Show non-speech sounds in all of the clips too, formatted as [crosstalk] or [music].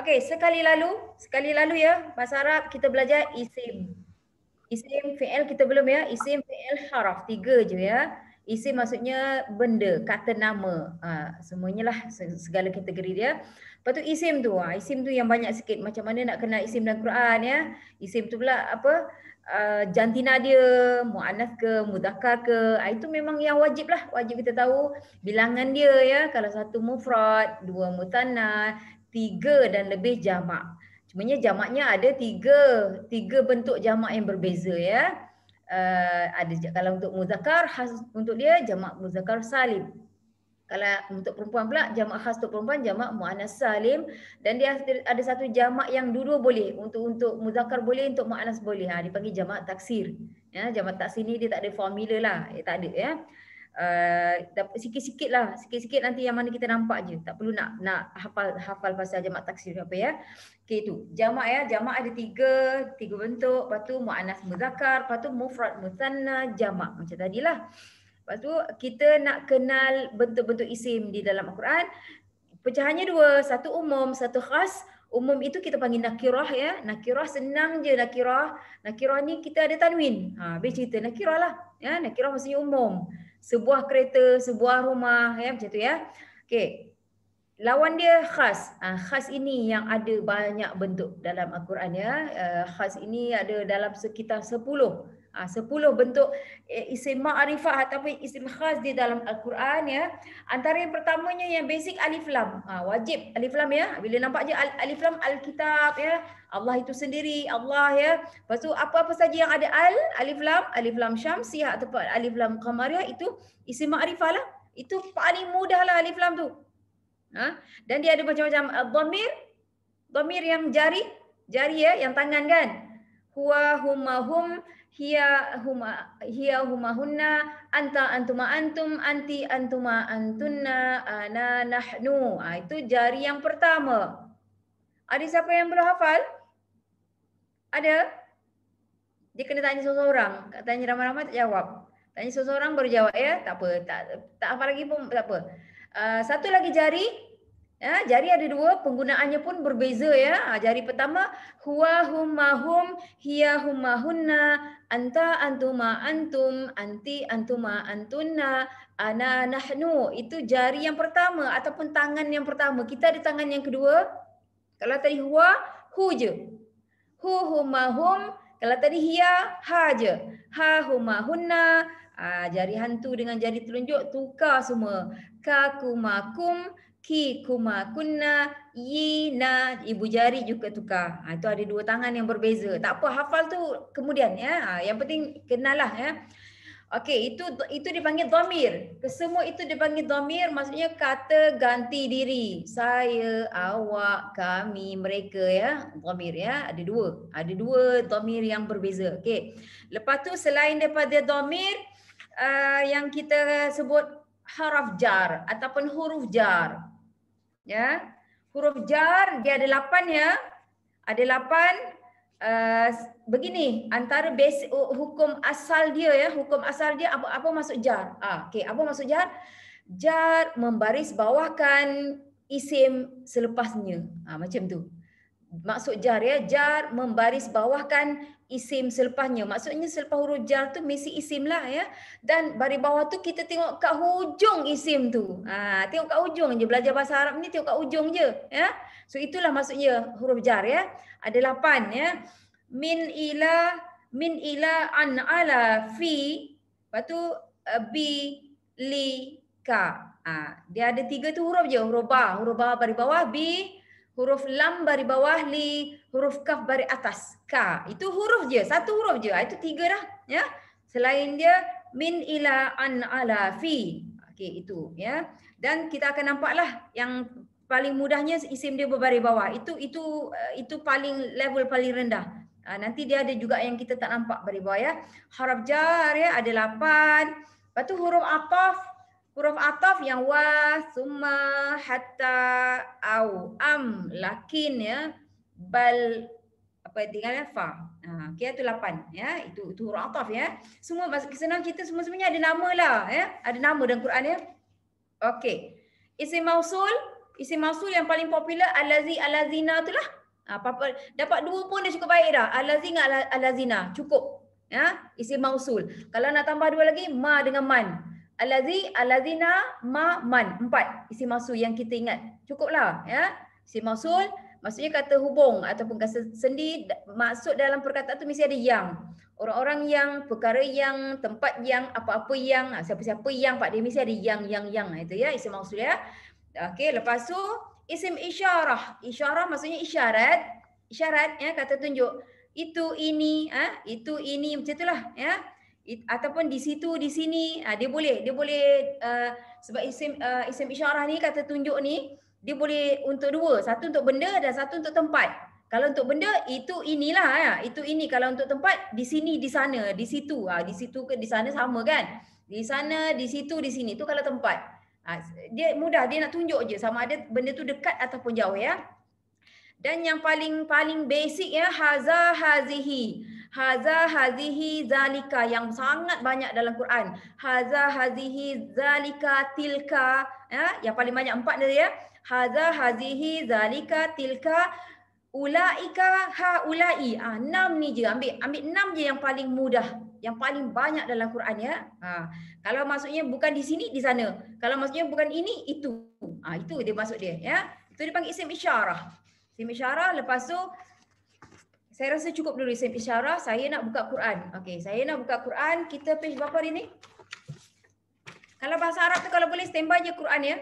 Okey, sekali lalu, sekali lalu ya, bahasa Arab kita belajar isim. Isim fi'il kita belum ya, isim fi'il haraf, tiga je ya. Isim maksudnya benda, kata nama, ha, semuanya lah segala kategori dia. Lepas tu isim tu, ha, isim tu yang banyak sikit, macam mana nak kenal isim dalam Quran ya. Isim tu pula apa, uh, jantina dia, mu'anath ke, mudakar ke, ha, itu memang yang wajib lah, wajib kita tahu. Bilangan dia ya, kalau satu mufrad, dua mutanah, tiga dan lebih jamak. Cumanya jamaknya ada tiga, tiga bentuk jamak yang berbeza ya. Uh, ada kalau untuk muzakkar khas untuk dia jamak muzakkar salim. Kalau untuk perempuan pula jamak khas untuk perempuan jamak muannas salim dan dia ada satu jamak yang dua boleh untuk untuk muzakkar boleh untuk muannas boleh. Ha dipanggil jamak taksir. Ya jamak taksir ni dia tak ada formula lah. Eh, tak ada ya uh, sikit-sikit lah sikit-sikit nanti yang mana kita nampak je tak perlu nak nak hafal hafal pasal jamak taksir apa ya okey itu jamak ya jamak ada tiga tiga bentuk lepas tu muannas muzakkar lepas mufrad musanna jamak macam tadilah lepas tu kita nak kenal bentuk-bentuk isim di dalam al-Quran pecahannya dua satu umum satu khas Umum itu kita panggil nakirah ya. Nakirah senang je nakirah. Nakirah ni kita ada tanwin. Ha, habis cerita nakirah lah. Ya, nakirah maksudnya umum sebuah kereta, sebuah rumah, ya macam tu ya. Okey. Lawan dia khas. Ah ha, khas ini yang ada banyak bentuk dalam al-Quran ya. Uh, khas ini ada dalam sekitar Ha, sepuluh bentuk eh, isim ma'rifah ataupun isim khas di dalam Al-Quran ya. Antara yang pertamanya yang basic alif lam. Ha, wajib alif lam ya. Bila nampak je alif lam al-kitab ya. Allah itu sendiri Allah ya. Lepas tu apa-apa saja yang ada al, alif lam, alif lam syamsiah ya, ataupun alif lam qamariah ya, itu isim ma'rifah lah. Itu paling mudah lah alif lam tu. Ha? Dan dia ada macam-macam eh, dhamir. Dhamir yang jari. Jari ya, yang tangan kan. Huwa, huma, hum. hum hiya huma hiya huma hunna anta antuma antum anti antuma antunna ana nahnu ha, itu jari yang pertama ada siapa yang belum hafal ada dia kena tanya seseorang tanya ramai-ramai tak jawab tanya seseorang baru jawab ya tak apa tak tak hafal lagi pun tak apa uh, satu lagi jari Ya, jari ada dua, penggunaannya pun berbeza ya. Ha, jari pertama huwa huma hum, hiya huma hunna, anta antuma antum, anti antuma antunna, ana nahnu. Itu jari yang pertama ataupun tangan yang pertama. Kita ada tangan yang kedua. Kalau tadi huwa, hu je. Hu huma hum. Kalau tadi hiya, ha je. Ha huma hunna. Ha, jari hantu dengan jari telunjuk tukar semua. Kakumakum. Kakumakum ki kuma kunna yi na ibu jari juga tukar. Ha, itu ada dua tangan yang berbeza. Tak apa hafal tu kemudian ya. Ha, yang penting kenalah ya. Okey itu itu dipanggil dhamir. Kesemua itu dipanggil dhamir maksudnya kata ganti diri. Saya, awak, kami, mereka ya. Dhamir ya ada dua. Ada dua dhamir yang berbeza. Okey. Lepas tu selain daripada dhamir uh, yang kita sebut Huruf jar ataupun huruf jar. Ya. Huruf jar dia ada lapan ya. Ada lapan. Uh, begini antara base uh, hukum asal dia ya hukum asal dia apa apa masuk jar ah okey apa masuk jar jar membaris bawahkan isim selepasnya ah macam tu maksud jar ya jar membaris bawahkan isim selepasnya. Maksudnya selepas huruf jar tu mesti isim lah ya. Dan dari bawah tu kita tengok kat hujung isim tu. Ha, tengok kat hujung je. Belajar bahasa Arab ni tengok kat hujung je. Ya. So itulah maksudnya huruf jar ya. Ada lapan ya. Min ila min ila an ala fi. Lepas tu eh, bi li ka. Ha, dia ada tiga tu huruf je. Huruf ba. Huruf ba dari bawah. Bi huruf lam bari bawah li huruf kaf bari atas ka itu huruf je satu huruf je ah, itu tiga dah ya selain dia min ila an ala fi okey itu ya dan kita akan nampaklah yang paling mudahnya isim dia berbari bawah itu itu eh, itu paling level paling rendah ah, nanti dia ada juga yang kita tak nampak bari bawah ya harf jar ya ada lapan. lepas tu huruf ataf huruf ataf yang wa summa hatta au am lakin ya bal apa yang tinggalnya fa ha okay, itu 8 ya itu itu huruf ataf ya semua masuk ke senang kita semua semuanya ada nama lah ya ada nama dalam Quran ya okey isi mausul isi mausul yang paling popular allazi allazina itulah apa ha, dapat dua pun dah cukup baik dah allazi dengan allazina cukup ya isi mausul kalau nak tambah dua lagi ma dengan man Alazi, alazina, ma, man. Empat isi masul yang kita ingat. Cukuplah. Ya. Isi masul, maksudnya kata hubung ataupun kata sendi, maksud dalam perkataan tu mesti ada yang. Orang-orang yang, perkara yang, tempat yang, apa-apa yang, ha, siapa-siapa yang, Pak Demi mesti ada yang, yang, yang. Ha, itu ya, isi masul ya. Okey, lepas tu, isim isyarah. Isyarah maksudnya isyarat. Isyarat, ya, kata tunjuk. Itu, ini, ha? itu, ini, macam itulah. Ya ataupun di situ di sini uh, dia boleh dia boleh uh, sebab isim uh, isim isyarah ni kata tunjuk ni dia boleh untuk dua satu untuk benda dan satu untuk tempat kalau untuk benda itu inilah ya itu ini kalau untuk tempat di sini di sana di situ ha, di situ ke di sana sama kan di sana di situ di sini tu kalau tempat ha, dia mudah dia nak tunjuk je sama ada benda tu dekat ataupun jauh ya dan yang paling paling basic ya haza hazihi haza hazihi zalika yang sangat banyak dalam Quran haza hazihi zalika tilka ya yang paling banyak empat dia ya haza hazihi zalika tilka ulaika ha ulai ah ha, enam ni je ambil ambil enam je yang paling mudah yang paling banyak dalam Quran ya. Ha. Kalau maksudnya bukan di sini di sana. Kalau maksudnya bukan ini itu. Ha, itu dia masuk dia ya. Itu dipanggil isim isyarah. Isim isyarah lepas tu saya rasa cukup dulu isim isyarah saya nak buka Quran. Okey, saya nak buka Quran. Kita page berapa hari ni? Kalau bahasa Arab tu kalau boleh standby je Quran ya.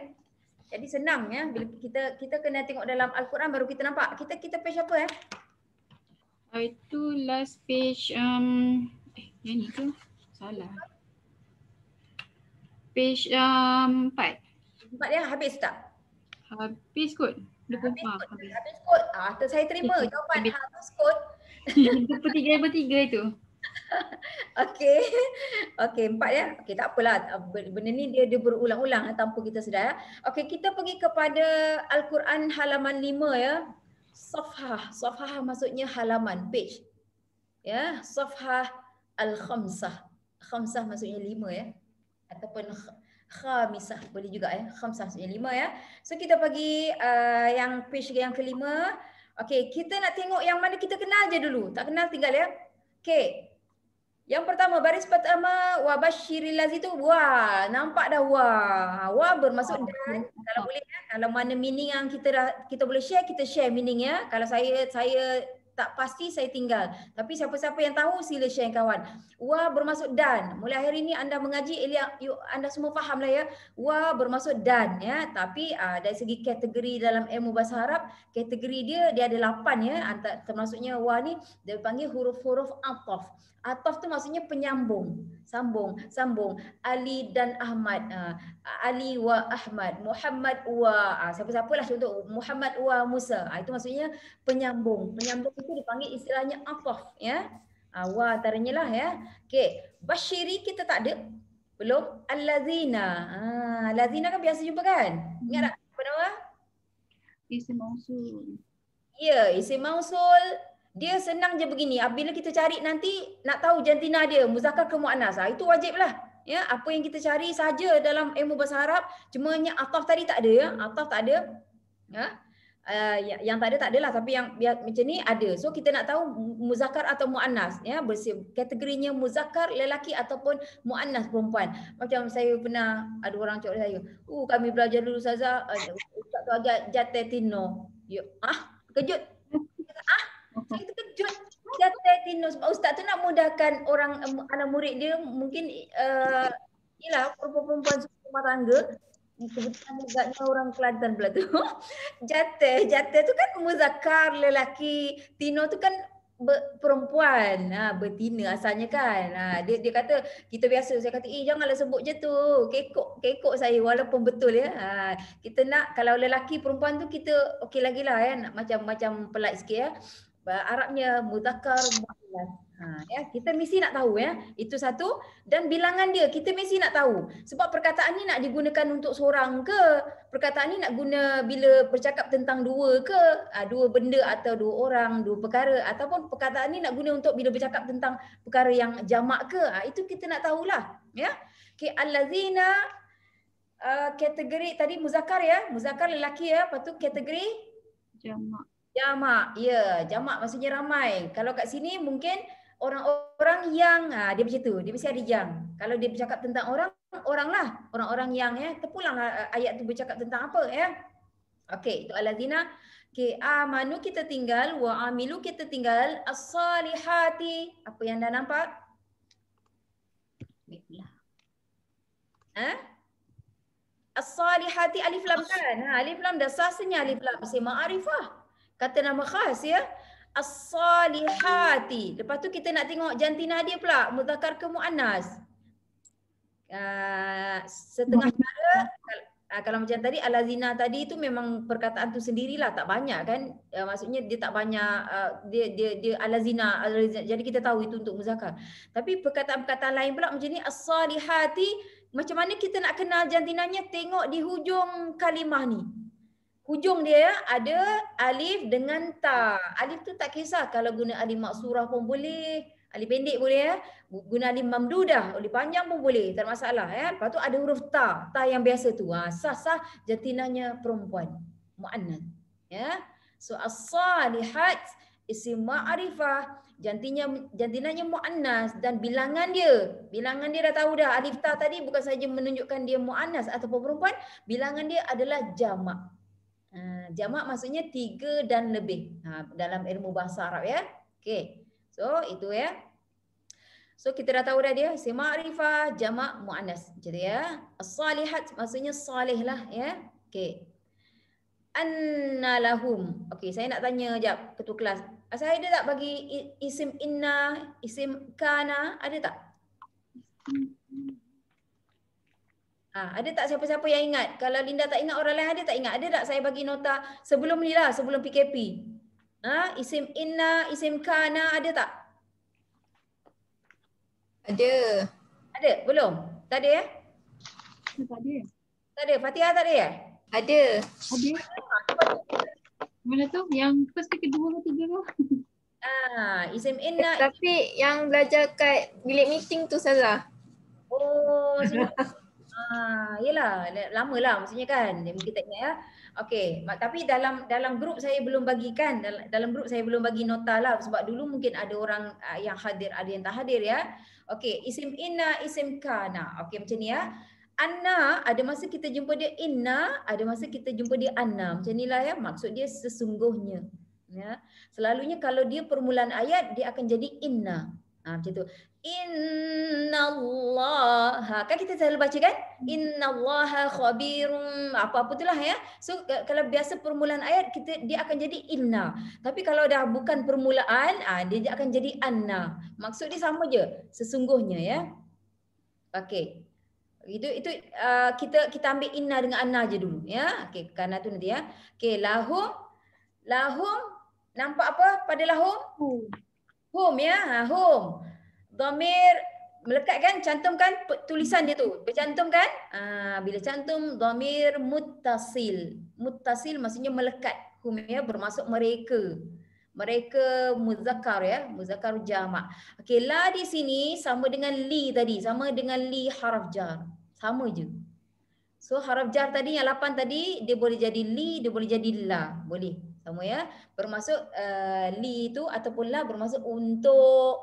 Jadi senang ya bila kita kita kena tengok dalam Al-Quran baru kita nampak. Kita kita page apa eh? Itu last page um eh yang ni tu salah. Page um 4. 4 ya habis tak? Habis kot. Habis kot. Habis kot. Ah, tu saya terima habis. jawapan habis, habis ah, kot. Yang bertiga yang bertiga itu. [laughs] Okey. Okey, empat ya. Okay tak apalah. Ah, benda ni dia dia berulang-ulang lah tanpa kita sedar ya. Okey, kita pergi kepada Al-Quran halaman lima ya. Safhah. Safhah maksudnya halaman, page. Ya, Safhah Al-Khamsah. Khamsah maksudnya lima ya. Ataupun khamisah boleh juga ya eh. khamsah maksudnya lima ya so kita pergi uh, yang page yang kelima okey kita nak tengok yang mana kita kenal je dulu tak kenal tinggal ya okey yang pertama baris pertama wa basyiril ladzi tu wah nampak dah wah wah bermaksud dan kalau boleh ya kalau mana meaning yang kita dah kita boleh share kita share meaning ya kalau saya saya tak pasti saya tinggal. Tapi siapa-siapa yang tahu sila share kawan. Wa bermaksud dan. Mulai hari ini anda mengaji Elia you, anda semua fahamlah ya. Wa bermaksud dan ya. Tapi uh, dari segi kategori dalam ilmu bahasa Arab, kategori dia dia ada lapan ya. Antara, termasuknya wa ni dia panggil huruf-huruf ataf. Ataf tu maksudnya penyambung. Sambung, sambung. Ali dan Ahmad. Uh, Ali wa Ahmad. Muhammad wa. Uh, ah, siapa-siapalah contoh. Muhammad wa Musa. Uh, itu maksudnya penyambung. Penyambung itu dipanggil istilahnya afaf ya. Awa ah, antaranya lah ya. Okey, bashiri kita tak ada. Belum allazina. Ha, allazina kan biasa jumpa kan? Ingat tak apa nama? Isim mausul. Ya, yeah, isim mausul. Dia senang je begini. Bila kita cari nanti nak tahu jantina dia muzakkar ke muannas. Ha, itu wajiblah. Ya, apa yang kita cari saja dalam ilmu bahasa Arab, cumanya ataf tadi tak ada ya. Ataf tak ada. Ya. Eh, yang, yang tak ada tak adalah tapi yang biar, macam ni ada. So kita nak tahu muzakkar atau muannas ya bersih kategorinya muzakkar lelaki ataupun muannas perempuan. Macam saya pernah ada orang cakap saya, "Uh kami belajar dulu saja, eh, ustaz tu ajar jatetino." Yo, ya, ah, kejut. Ah, saya kita kejut. Jatetino sebab ustaz tu nak mudahkan orang eh, anak murid dia mungkin uh, Yelah, perempuan-perempuan rumah tangga kebetulan mazatnya orang Kelantan pula tu. [laughs] jateh, jateh tu kan muzakar lelaki, tino tu kan perempuan, ha, bertina asalnya kan. Ha, dia dia kata kita biasa saya kata eh janganlah sebut je tu. Kekok kekok saya walaupun betul ya. Ha, kita nak kalau lelaki perempuan tu kita okey lagilah kan ya. macam macam pelat sikit ya. Arabnya mudzakkar muannas. Ha ya, kita mesti nak tahu ya. Itu satu dan bilangan dia kita mesti nak tahu. Sebab perkataan ni nak digunakan untuk seorang ke? Perkataan ni nak guna bila bercakap tentang dua ke? Ha, dua benda atau dua orang, dua perkara ataupun perkataan ni nak guna untuk bila bercakap tentang perkara yang jamak ke? Ha, itu kita nak tahulah ya. Okey allazina Uh, kategori tadi muzakar ya muzakar lelaki ya patut kategori jamak Jamak, ya. Yeah. Jamak maksudnya ramai. Kalau kat sini mungkin orang-orang yang, ha, dia macam tu, dia mesti ada yang. Kalau dia bercakap tentang orang, oranglah. Orang-orang yang, ya. terpulanglah ayat tu bercakap tentang apa. ya. Okey, itu Al-Azina. Okay, amanu kita tinggal, wa amilu kita tinggal, as-salihati. Apa yang dah nampak? Baiklah. Ha? As-salihati alif lam kan? Ha, alif lam dah sah senyali alif lam. Mesti ma'arifah kata nama khas ya as-salihati lepas tu kita nak tengok jantina dia pula muzakar ke muannas uh, setengah cara uh, kalau macam tadi alazina tadi tu memang perkataan tu sendirilah tak banyak kan uh, maksudnya dia tak banyak uh, dia dia dia alazina alazina jadi kita tahu itu untuk muzakar. tapi perkataan-perkataan lain pula macam ni as-salihati macam mana kita nak kenal jantinanya tengok di hujung kalimah ni Hujung dia ada alif dengan ta. Alif tu tak kisah kalau guna alif maksurah pun boleh. Alif pendek boleh ya. Guna alif mamdudah, alif panjang pun boleh. Tak ada masalah ya. Lepas tu ada huruf ta. Ta yang biasa tu. Ha, sah-sah jantinanya perempuan. Mu'annan. Ya. So as-salihat isim ma'rifah jantinya jantinanya muannas dan bilangan dia bilangan dia dah tahu dah alif ta tadi bukan saja menunjukkan dia muannas ataupun perempuan bilangan dia adalah jamak Ah, jamak maksudnya tiga dan lebih ha, dalam ilmu bahasa Arab ya. Okay, So itu ya. So kita dah tahu dah dia simarifah jamak muannas jadi ya. Salihat maksudnya salih lah ya. Okay. Okey. Annalahum. Okay, saya nak tanya jap ketua kelas. Saya ada tak bagi isim inna, isim kana, ada tak? Ha, ada tak siapa-siapa yang ingat? Kalau Linda tak ingat, orang lain ada tak ingat? Ada tak saya bagi nota sebelum ni lah, sebelum PKP? Ha, isim Inna, isim Kana, ada tak? Ada. Ada? Belum? Tak ada ya? Tak ada. Tak ada? Fatihah tak ada ya? Ada. Ada. Mana tu? Yang first ke kedua ke tiga tu? Ah, ha, isim Inna. Tapi yang belajar kat bilik meeting tu salah. Oh, Ah, yelah, lama lah maksudnya kan. Mungkin tak ingat ya. Okay, tapi dalam dalam grup saya belum bagikan. Dalam, dalam grup saya belum bagi nota lah. Sebab dulu mungkin ada orang ah, yang hadir, ada yang tak hadir ya. Okay, isim inna, isim kana. Okay, macam ni ya. Anna, ada masa kita jumpa dia inna, ada masa kita jumpa dia anna. Macam ni lah ya, maksud dia sesungguhnya. Ya. Selalunya kalau dia permulaan ayat, dia akan jadi inna. Ha, macam tu. Inna Allah. kan kita selalu baca kan? Hmm. Inna Allah khabirum. Apa-apa lah ya. So kalau biasa permulaan ayat, kita dia akan jadi inna. Tapi kalau dah bukan permulaan, ah dia akan jadi anna. Maksud dia sama je. Sesungguhnya ya. Okey. Itu itu uh, kita kita ambil inna dengan anna je dulu ya. Okey, karena tu nanti ya. Okey, lahum lahum nampak apa pada lahum? Hmm. Home ya, home. Ha, domir melekat kan, cantumkan tulisan dia tu. Bercantumkan. Ah, bila cantum, domir mutasil. Mutasil maksudnya melekat. Hum ya, bermaksud mereka. Mereka muzakkar ya, muzakkar jamak. Okay, la di sini sama dengan li tadi, sama dengan li haraf jar. Sama je. So haraf jar tadi yang lapan tadi, dia boleh jadi li, dia boleh jadi la. Boleh sama ya bermaksud uh, li itu ataupun la bermaksud untuk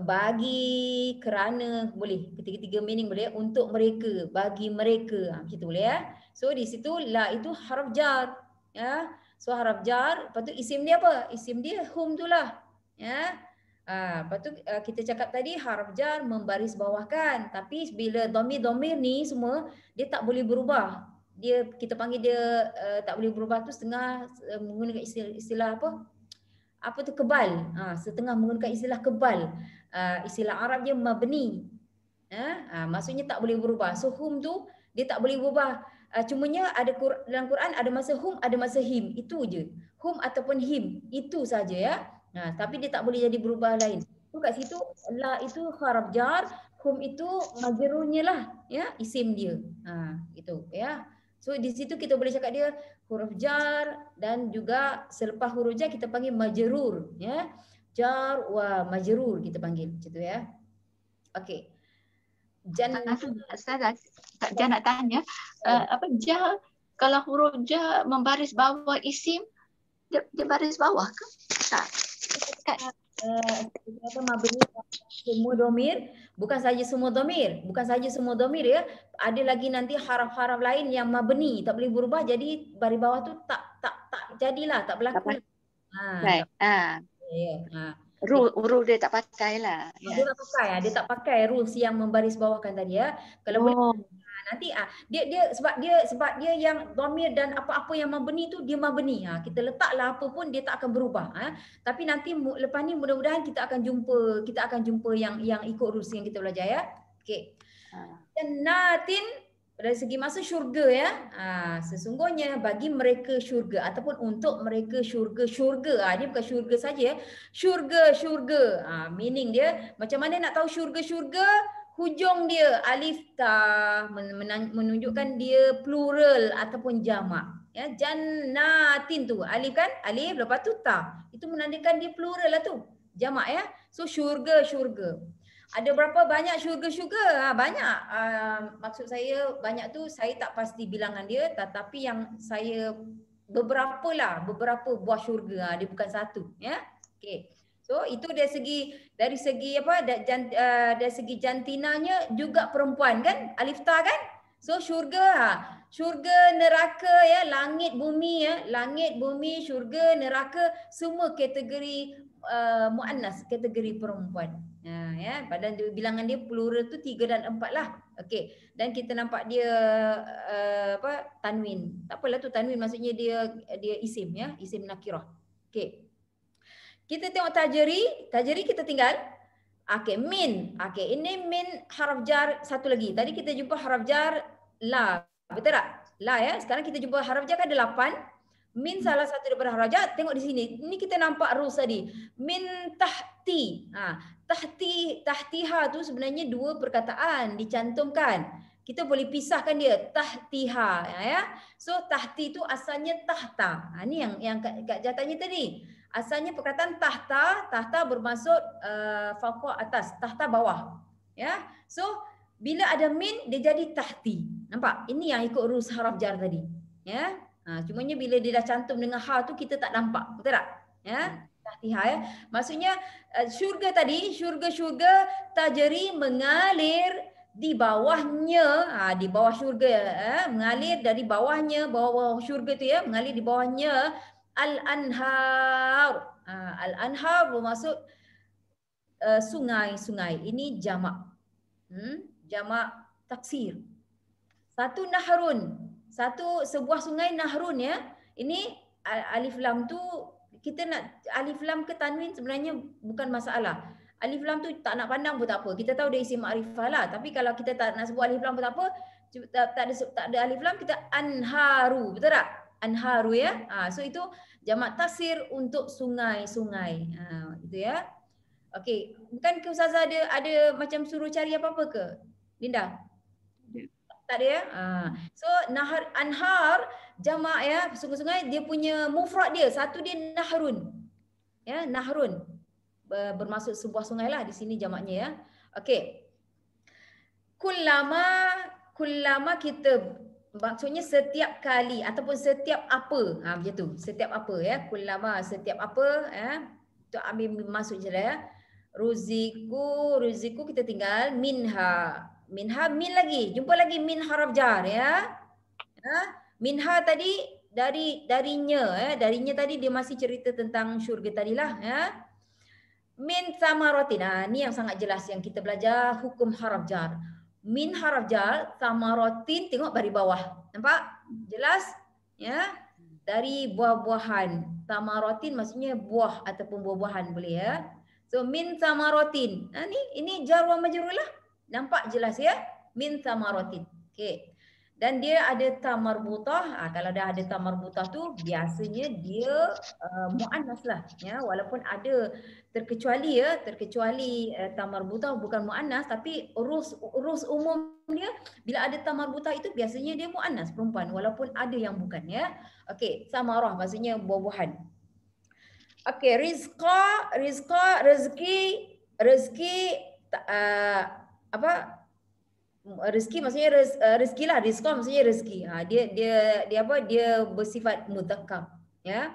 bagi kerana boleh ketiga-tiga meaning boleh ya? untuk mereka bagi mereka ha, macam boleh ya so di situ la itu harf jar ya so harf jar lepas tu isim dia apa isim dia hum tu lah ya ha, lepas tu eh, kita cakap tadi harf jar membaris bawahkan tapi bila domi domi ni semua dia tak boleh berubah dia kita panggil dia uh, tak boleh berubah tu setengah uh, menggunakan istilah, istilah apa apa tu kebal ha, setengah menggunakan istilah kebal uh, istilah Arab dia mabni eh ha, maksudnya tak boleh berubah so hum tu dia tak boleh berubah uh, cumanya ada dalam Quran ada masa hum ada masa him itu je hum ataupun him itu saja ya ha, tapi dia tak boleh jadi berubah lain tu kat situ la itu kharab jar hum itu majrurnya lah ya isim dia ha itu ya So di situ kita boleh cakap dia huruf jar dan juga selepas huruf jar kita panggil majrur ya. Jar wa majrur kita panggil macam tu ya. Okey. Jan Ustazah, Kak Jan nak tanya uh, apa jar kalau huruf jar membaris bawah isim dia, dia baris bawah ke? Tak. Kak semua domir bukan saja semua domir bukan saja semua domir ya ada lagi nanti haraf-haraf lain yang mabni tak boleh berubah jadi dari bawah tu tak tak tak jadilah tak berlaku tak ha right. ha ya ha. rule rule dia tak pakailah ya. dia tak pakai dia tak pakai rules yang membaris bawahkan tadi ya kalau oh. boleh nanti ah dia dia sebab dia sebab dia yang domir dan apa-apa yang mabni tu dia mabni ha ah, kita letaklah apa pun dia tak akan berubah ha tapi nanti lepas ni mudah-mudahan kita akan jumpa kita akan jumpa yang yang ikut rules yang kita belajar ya okey ah. jannatin dari segi masa syurga ya ha, sesungguhnya bagi mereka syurga ataupun untuk mereka syurga syurga ha, dia bukan syurga saja ya syurga syurga ha, meaning dia macam mana nak tahu syurga syurga hujung dia alif ta menunjukkan dia plural ataupun jamak ya jannatin tu alif kan alif lepas tu ta itu menandakan dia plural lah tu jamak ya so syurga syurga ada berapa banyak syurga-syurga? Ha, banyak. Uh, maksud saya banyak tu saya tak pasti bilangan dia tetapi yang saya beberapa lah beberapa buah syurga ha, dia bukan satu ya. Okey. So itu dari segi dari segi apa uh, dari, segi jantinanya juga perempuan kan Alifta kan? So syurga ha. Syurga, neraka ya, langit, bumi ya, langit, bumi, syurga, neraka semua kategori uh, muannas, kategori perempuan. Ha ya, padan bilangan dia plural tu tiga dan empat lah. Okey. Dan kita nampak dia uh, apa? Tanwin. Tak apalah tu tanwin maksudnya dia dia isim ya, isim nakirah. Okey. Kita tengok tajeri, tajeri kita tinggal okay min. Okay, ini min haraf jar satu lagi. Tadi kita jumpa haraf jar la. Betul tak? La ya. Sekarang kita jumpa haraf jar kan ada lapan. Min hmm. salah satu daripada haraf jar. Tengok di sini. Ini kita nampak ru tadi. Min tahti. Ha, tahti tahtiha tu sebenarnya dua perkataan dicantumkan. Kita boleh pisahkan dia tahtiha ya. So tahti tu asalnya tahta. Ha, ni yang yang kat, kat jatanya tadi asalnya perkataan tahta tahta bermaksud uh, eh, fakwa atas tahta bawah ya yeah? so bila ada min dia jadi tahti nampak ini yang ikut rus haraf jar tadi ya yeah? ha cumanya bila dia dah cantum dengan hal tu kita tak nampak betul tak ya yeah? tahti ha ya maksudnya uh, syurga tadi syurga-syurga tajeri mengalir di bawahnya ha, di bawah syurga eh, mengalir dari bawahnya bawah, bawah syurga tu ya mengalir di bawahnya al-anhar. Uh, al-anhar bermaksud eh, sungai-sungai. Uh, Ini jamak. Hmm? Jamak taksir. Satu nahrun. Satu sebuah sungai nahrun ya. Ini alif lam tu kita nak alif lam ke tanwin sebenarnya bukan masalah. Alif lam tu tak nak pandang pun tak apa. Kita tahu dia isim ma'rifah lah. Tapi kalau kita tak nak sebut alif lam pun tak apa. Tak, ada tak ada alif lam kita anharu. Betul tak? anharu ya. Ha, so itu jamak tasir untuk sungai-sungai. Ha, ah, itu ya. Okey, bukan ke ustazah ada ada macam suruh cari apa-apa ke? Linda? Tak ada ya? Ha. So nahar anhar jamak ya sungai-sungai dia punya mufrad dia satu dia nahrun. Ya, nahrun. Bermaksud sebuah sungai lah di sini jamaknya ya. Okey. Kullama kullama kita maksudnya setiap kali ataupun setiap apa ha tu setiap apa ya kullama setiap apa ya tu ambil masuk je lah ya ruziku ruziku kita tinggal minha minha min lagi jumpa lagi min harf jar ya ha minha tadi dari darinya ya darinya tadi dia masih cerita tentang syurga tadi lah ya min sama samaratina ha, ni yang sangat jelas yang kita belajar hukum harf jar min haraf jar samaratin tengok dari bawah nampak jelas ya dari buah-buahan samaratin maksudnya buah ataupun buah-buahan boleh ya so min samaratin ha, ni ini jar wa majrur lah. nampak jelas ya min samaratin okey dan dia ada ta marbutah ha, ah, kalau dah ada ta marbutah tu biasanya dia uh, muannas lah ya walaupun ada terkecuali ya terkecuali uh, ta marbutah bukan muannas tapi urus urus umum dia bila ada ta marbutah itu biasanya dia muannas perempuan walaupun ada yang bukan ya okey samarah maksudnya buah-buahan okey rizqa rizqa rezeki rezeki uh, apa Mm, rezeki maksudnya rez, uh, rezeki lah diskon maksudnya rezeki ha, dia dia dia apa dia bersifat mutakam ya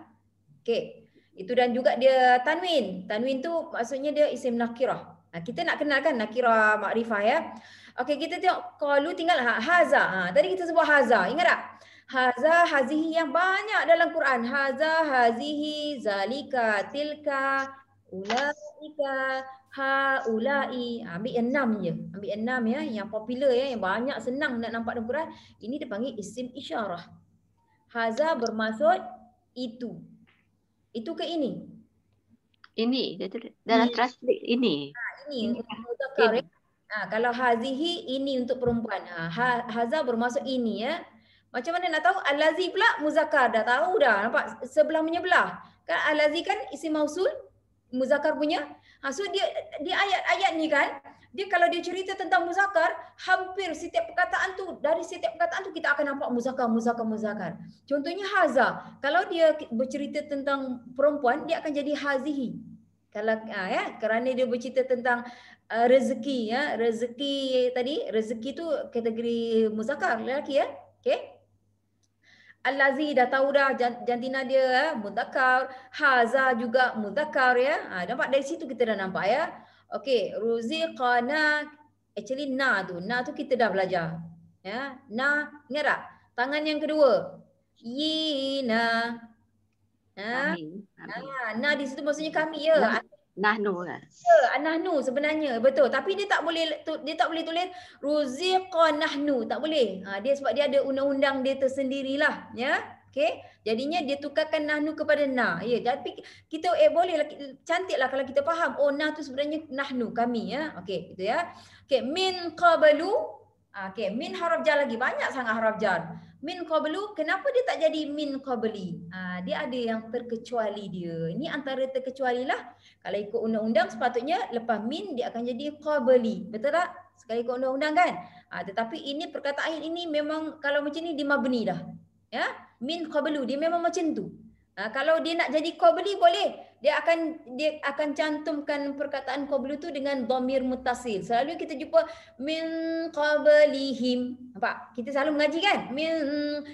okey itu dan juga dia tanwin tanwin tu maksudnya dia isim nakirah ha, kita nak kenalkan nakirah makrifah ya okey kita tengok qalu tinggal ha, haza ha, tadi kita sebut haza ingat tak haza hazihi yang banyak dalam Quran haza hazihi zalika tilka ulaika haulai ha, ambil enam je ambil enam ya yang popular ya yang banyak senang nak nampak dalam Quran ini dipanggil isim isyarah haza bermaksud itu itu ke ini ini dalam translate ini ha, ini untuk ya. ha, kalau hazihi ini untuk perempuan ha, ha, haza bermaksud ini ya macam mana nak tahu alazi pula muzakkar dah tahu dah nampak sebelah menyebelah kan alazi kan isim mausul muzakkar punya Ha, so dia di ayat-ayat ni kan, dia kalau dia cerita tentang muzakar, hampir setiap perkataan tu dari setiap perkataan tu kita akan nampak muzakar, muzakar, muzakar. Contohnya Haza, kalau dia bercerita tentang perempuan, dia akan jadi Hazihi. Kalau ha, ya, kerana dia bercerita tentang uh, rezeki ya, rezeki tadi, rezeki tu kategori muzakar lelaki ya. Okey. Allazi dah tahu dah jantina dia ya, eh, mudhakar. Haza juga mudhakar ya. Ha, nampak dari situ kita dah nampak ya. Okey, ruziqana actually na tu. Na tu kita dah belajar. Ya, na ingat tak? Tangan yang kedua. Yina. Ha? Kami. Ha, na di situ maksudnya kami ya. ya. Kami. Nahnu kan? Eh? Ya, Nahnu sebenarnya betul. Tapi dia tak boleh dia tak boleh tulis Ruziqa Nahnu. Tak boleh. Ha, dia sebab dia ada undang-undang dia tersendirilah. Ya? Okay? Jadinya dia tukarkan Nahnu kepada Na. Ya, tapi kita eh, boleh lah kalau kita faham. Oh, Nah tu sebenarnya Nahnu kami. Ya? Okay, gitu ya. Okay, min qabalu. Ha, okay, min harap jar lagi. Banyak sangat harap jar min qablu kenapa dia tak jadi min qabli ha, dia ada yang terkecuali dia Ini antara terkecuali lah. kalau ikut undang-undang sepatutnya lepas min dia akan jadi qabli betul tak sekali ikut undang-undang kan ha, tetapi ini perkataan ini memang kalau macam ni dimabni dah ya min qablu dia memang macam tu ha, kalau dia nak jadi qabli boleh dia akan dia akan cantumkan perkataan qablu tu dengan dhamir mutasil. Selalu kita jumpa min qablihim. Nampak? Kita selalu mengaji kan? Min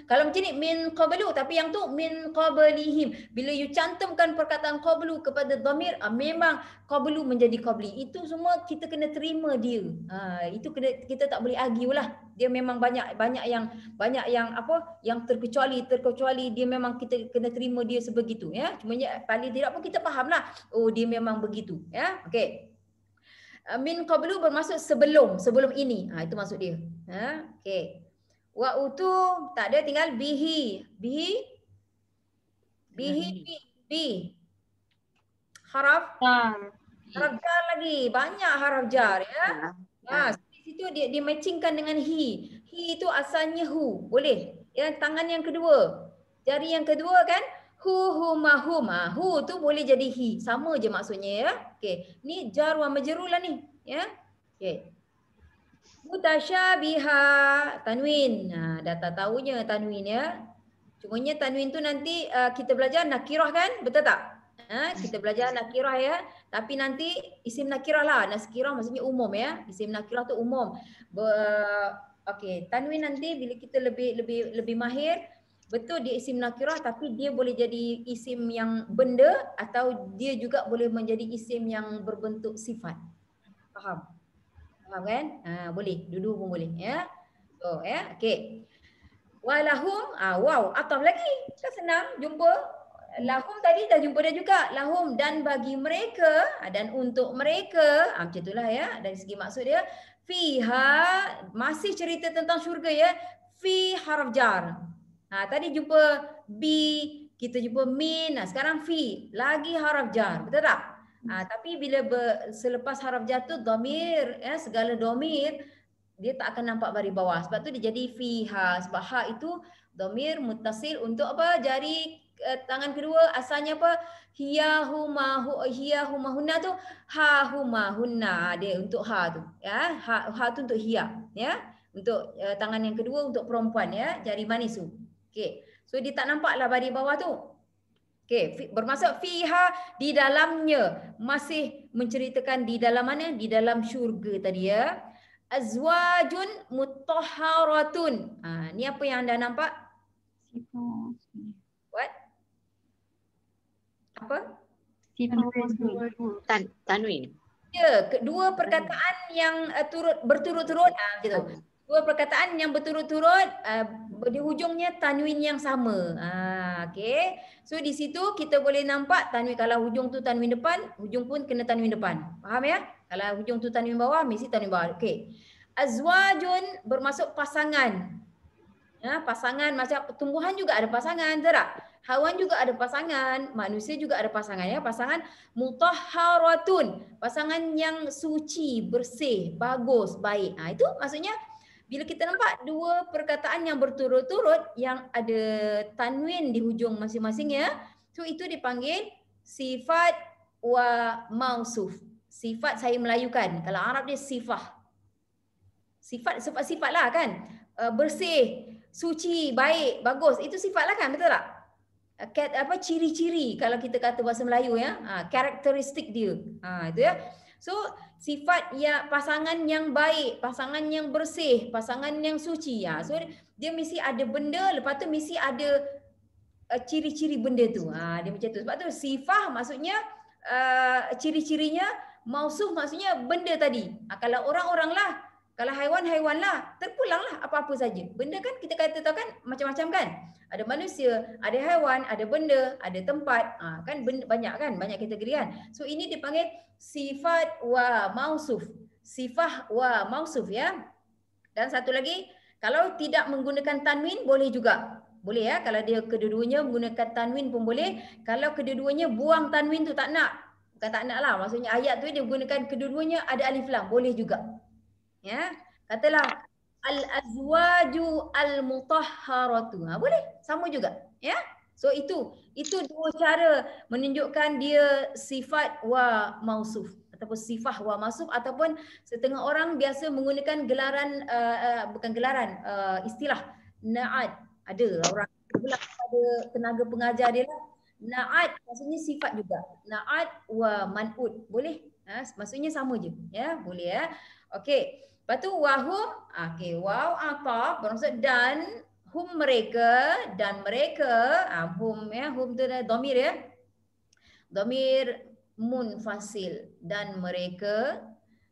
kalau macam ni min qablu tapi yang tu min qablihim. Bila you cantumkan perkataan qablu kepada dhamir, ah, memang qablu menjadi qabli. Itu semua kita kena terima dia. Ha, itu kena, kita tak boleh argue lah. Dia memang banyak banyak yang banyak yang apa yang terkecuali terkecuali dia memang kita kena terima dia sebegitu ya. Cuma ya, paling tidak pun kita kita fahamlah oh dia memang begitu ya okey ah, min qablu bermaksud sebelum sebelum ini ha, itu maksud dia ha okey wa utu tak ada tinggal bihi bihi bihi bi, bi. haraf jar haraf jar lagi banyak haraf jar ya ha situ dia di matchingkan dengan hi hi itu asalnya hu boleh yang tangan yang kedua jari yang kedua kan hu huma huma hu tu boleh jadi hi sama je maksudnya ya okey ni jar wa majrulah ni ya okey mutasyabiha tanwin ha data tahunya tanwin ya cumanya tanwin tu nanti uh, kita belajar nakirah kan betul tak ha kita belajar nakirah ya tapi nanti isim nakirah lah nakirah maksudnya umum ya isim nakirah tu umum Ber... okey tanwin nanti bila kita lebih lebih lebih mahir betul dia isim nakirah tapi dia boleh jadi isim yang benda atau dia juga boleh menjadi isim yang berbentuk sifat. Faham? Faham kan? Ha, boleh, dulu pun boleh ya. So ya, okey. Walahum, ah ha, wow, atam lagi. Kan senang jumpa lahum tadi dah jumpa dia juga. Lahum dan bagi mereka ha, dan untuk mereka. Ah macam itulah ya dari segi maksud dia fiha masih cerita tentang syurga ya fi harf jar Ha, tadi jumpa B, kita jumpa min, ha, sekarang fi. Lagi haraf jar, betul tak? Ha, hmm. tapi bila ber, selepas haraf jar tu, domir, ya, segala domir, dia tak akan nampak dari bawah. Sebab tu dia jadi fi ha. Sebab ha itu domir mutasil untuk apa? Jari eh, tangan kedua asalnya apa? Hiya huma hu, hiya huma hunna tu ha huma hunna dia untuk ha tu ya. Ha, ha tu untuk hiya ya. Untuk eh, tangan yang kedua untuk perempuan ya, jari manis tu. Okay. So dia tak nampaklah baris bawah tu. Okay. Bermaksud fiha di dalamnya. Masih menceritakan di dalam mana? Di dalam syurga tadi ya. Azwajun mutahharatun. Ha, ni apa yang anda nampak? What? Apa? Tan tanwin. Ya, kedua perkataan yang uh, turut berturut-turut ah gitu dua perkataan yang berturut-turut uh, di hujungnya tanwin yang sama. Ah uh, okey. So di situ kita boleh nampak tanwin kalau hujung tu tanwin depan, hujung pun kena tanwin depan. Faham ya? Kalau hujung tu tanwin bawah, mesti tanwin bawah. Okey. Azwajun bermaksud pasangan. Ya, uh, pasangan macam pertumbuhan juga ada pasangan, tak? hewan juga ada pasangan, manusia juga ada pasangan ya, pasangan mutahharatun, pasangan yang suci, bersih, bagus, baik. Ah ha, itu maksudnya bila kita nampak dua perkataan yang berturut-turut yang ada tanwin di hujung masing-masing ya. So itu dipanggil sifat wa mausuf. Sifat saya melayukan. Kalau Arab dia sifah. Sifat sifat sifat lah kan. Eh, bersih, suci, baik, bagus. Itu sifat lah kan betul tak? Eh, kat, apa ciri-ciri kalau kita kata bahasa Melayu ya. Ha, karakteristik dia. Ha, itu ya. So, sifat ya pasangan yang baik, pasangan yang bersih, pasangan yang suci ya. So, dia mesti ada benda, lepas tu mesti ada eh, ciri-ciri uh, benda tu. Ha, dia macam tu. Sebab tu sifah maksudnya uh, ciri-cirinya, mausuf maksudnya benda tadi. Ha, kalau orang-oranglah kalau haiwan, haiwan lah. Terpulang lah apa-apa saja. Benda kan kita kata tu kan macam-macam kan. Ada manusia, ada haiwan, ada benda, ada tempat. Ha, kan benda, banyak kan? Banyak kategori kan? So ini dipanggil sifat wa mausuf. sifah wa mausuf ya. Dan satu lagi, kalau tidak menggunakan tanwin boleh juga. Boleh ya. Kalau dia kedua-duanya menggunakan tanwin pun boleh. Kalau kedua-duanya buang tanwin tu tak nak. Bukan tak nak lah. Maksudnya ayat tu dia gunakan kedua-duanya ada alif lam. Boleh juga ya katalah al azwaju al mutahharatu ha, boleh sama juga ya so itu itu dua cara menunjukkan dia sifat wa mausuf ataupun sifah wa mausuf ataupun setengah orang biasa menggunakan gelaran uh, uh, bukan gelaran uh, istilah naat ada orang pula ada tenaga pengajar dia lah naat maksudnya sifat juga naat wa manut boleh ha, maksudnya sama je ya boleh ya okey Lepas tu wahum, okey, wow apa? Bermaksud dan hum mereka dan mereka, ah, hum ya, hum tu dah domir ya. Domir munfasil dan mereka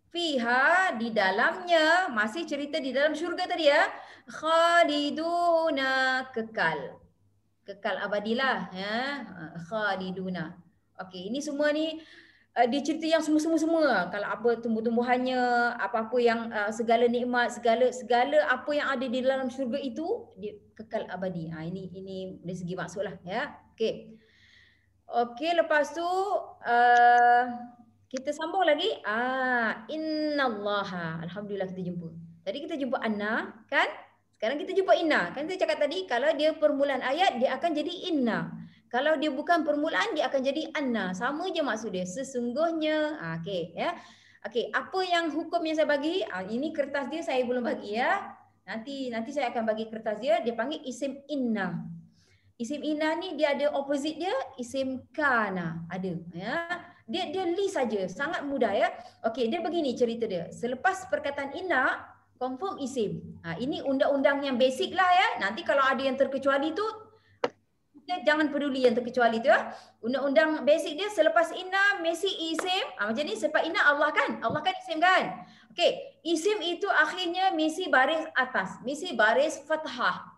piha di dalamnya masih cerita di dalam syurga tadi ya khaliduna kekal kekal abadilah ya ha, khaliduna okey ini semua ni uh, dia cerita yang semua-semua-semua kalau apa tumbuh-tumbuhannya apa-apa yang uh, segala nikmat segala segala apa yang ada di dalam syurga itu dia kekal abadi ha, ini ini dari segi maksudlah ya okey okey lepas tu uh, kita sambung lagi ah innallaha alhamdulillah kita jumpa tadi kita jumpa anna kan sekarang kita jumpa inna kan kita cakap tadi kalau dia permulaan ayat dia akan jadi inna kalau dia bukan permulaan dia akan jadi anna. Sama je maksud dia. Sesungguhnya. Ah, okey ya. Okey, apa yang hukum yang saya bagi? Ah, ini kertas dia saya belum bagi ya. Nanti nanti saya akan bagi kertas dia. Dia panggil isim inna. Isim inna ni dia ada opposite dia isim kana. Ada ya. Dia dia li saja. Sangat mudah ya. Okey, dia begini cerita dia. Selepas perkataan inna confirm isim. Ha, ini undang-undang yang basic lah ya. Nanti kalau ada yang terkecuali tu kita jangan peduli yang terkecuali tu ya. Undang-undang basic dia selepas inna mesti isim. Ha, macam ni selepas inna Allah kan? Allah kan isim kan? Okey, isim itu akhirnya mesti baris atas, mesti baris fathah.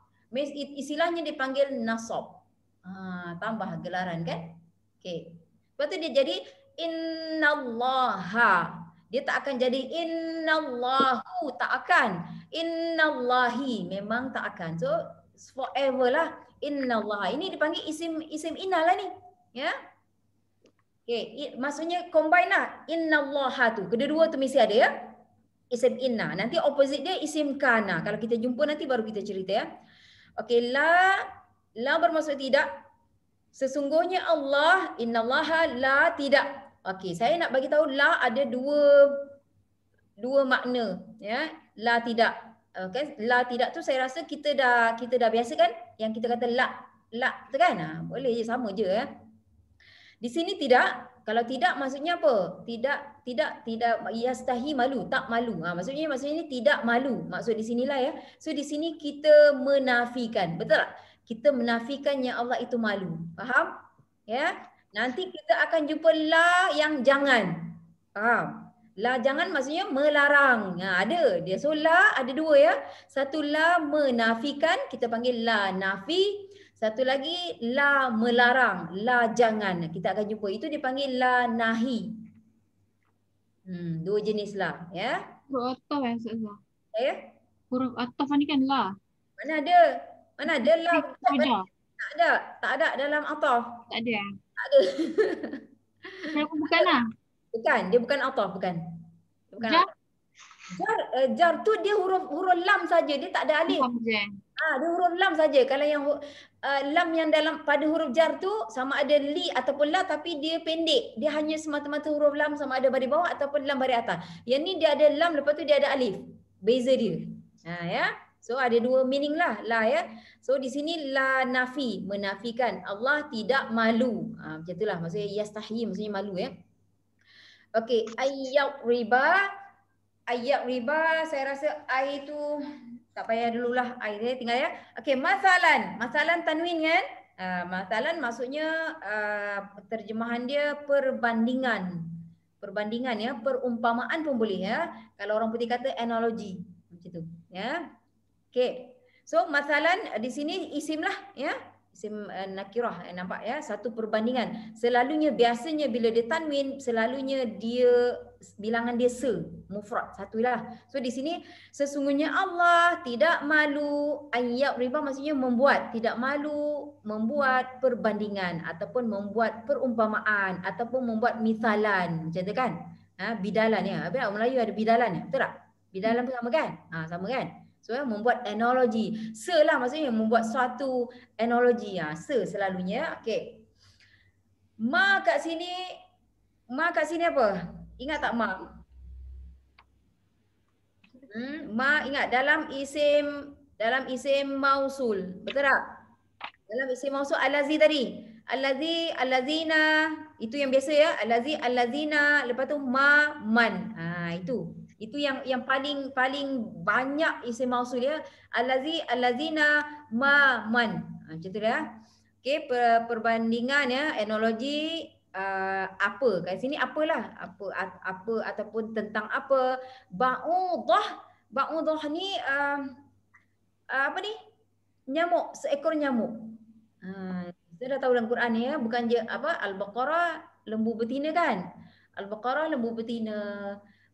Istilahnya dipanggil nasab. Ha, tambah gelaran kan? Okey. Lepas tu dia jadi innallaha. Dia tak akan jadi innallahu, tak akan. Innallahi memang tak akan. So forever lah innallaha. Ini dipanggil isim isim inna lah ni. Ya. Okey, maksudnya combine lah innallaha tu. Kedua-dua tu mesti ada ya. Isim inna. Nanti opposite dia isim kana. Kalau kita jumpa nanti baru kita cerita ya. Okey, la la bermaksud tidak. Sesungguhnya Allah Inna innallaha la tidak. Okey, saya nak bagi tahu la ada dua dua makna ya. La tidak okay la tidak tu saya rasa kita dah kita dah biasa kan yang kita kata la la tu kan ha, boleh je sama je eh di sini tidak kalau tidak maksudnya apa tidak tidak tidak yastahi malu tak malu ha, maksudnya maksudnya ini tidak malu maksud di sinilah ya so di sini kita menafikan betul tak kita menafikan yang Allah itu malu faham ya nanti kita akan jumpa la yang jangan faham La jangan maksudnya melarang. Ha, ada. Dia so la ada dua ya. Satu la menafikan kita panggil la nafi. Satu lagi la melarang. La jangan. Kita akan jumpa. Itu dipanggil la nahi. Hmm, dua jenis la. Ya. Huruf ataf ya Ustazah. Ya? Huruf ataf ni kan la. Mana ada? Mana ada la? Tak ada. Tak ada. Tak ada dalam ataf. Tak ada. Tak ada. Saya pun bukan lah. Bukan, dia bukan ataf, bukan. bukan jar. Jar, uh, jar tu dia huruf huruf lam saja, dia tak ada alif. Ah, ha, dia huruf lam saja. Kalau yang uh, lam yang dalam pada huruf jar tu sama ada li ataupun la tapi dia pendek. Dia hanya semata-mata huruf lam sama ada bari bawah ataupun lam bari atas. Yang ni dia ada lam lepas tu dia ada alif. Beza dia. Ha ya. So ada dua meaning lah la ya. So di sini la nafi menafikan Allah tidak malu. Ah ha, macam itulah maksudnya yastahi maksudnya malu ya. Okey, ayat riba. Ayat riba, saya rasa air tu tak payah dululah air dia tinggal ya. Okey, masalan. Masalan tanwin kan? Uh, masalan maksudnya uh, terjemahan dia perbandingan. Perbandingan ya, perumpamaan pun boleh ya. Kalau orang putih kata analogi. Macam tu. Ya. Okey. So masalan di sini isim lah ya. Eh, nakirah eh, nampak ya satu perbandingan selalunya biasanya bila dia tanwin selalunya dia bilangan dia se mufrad satulah so di sini sesungguhnya Allah tidak malu ayat riba maksudnya membuat tidak malu membuat perbandingan ataupun membuat perumpamaan ataupun membuat misalan macam tu kan ha, bidalan ya apa Melayu ada bidalan ya betul tak bidalan pun sama kan ha, sama kan So ya, membuat analogi. Se lah maksudnya membuat suatu analogi. Ya. Ah, se selalunya. Okay. Ma kat sini. Ma kat sini apa? Ingat tak ma? Hmm, ma ingat dalam isim dalam isim mausul. Betul tak? Dalam isim mausul alazi tadi. Alazi, alazina. Itu yang biasa ya. Alazi, alazina. Lepas tu ma, man. Ha, itu itu yang yang paling paling banyak isi mausul dia ya. allazi allazina ma man ha, macam tu dia lah. okey per, perbandingan ya analogi uh, apa kat sini apalah apa a, apa ataupun tentang apa ba'udhah ba'udhah ni uh, uh, apa ni nyamuk seekor nyamuk hmm, saya dah tahu dalam Quran ni ya bukan je apa al-baqarah lembu betina kan al-baqarah lembu betina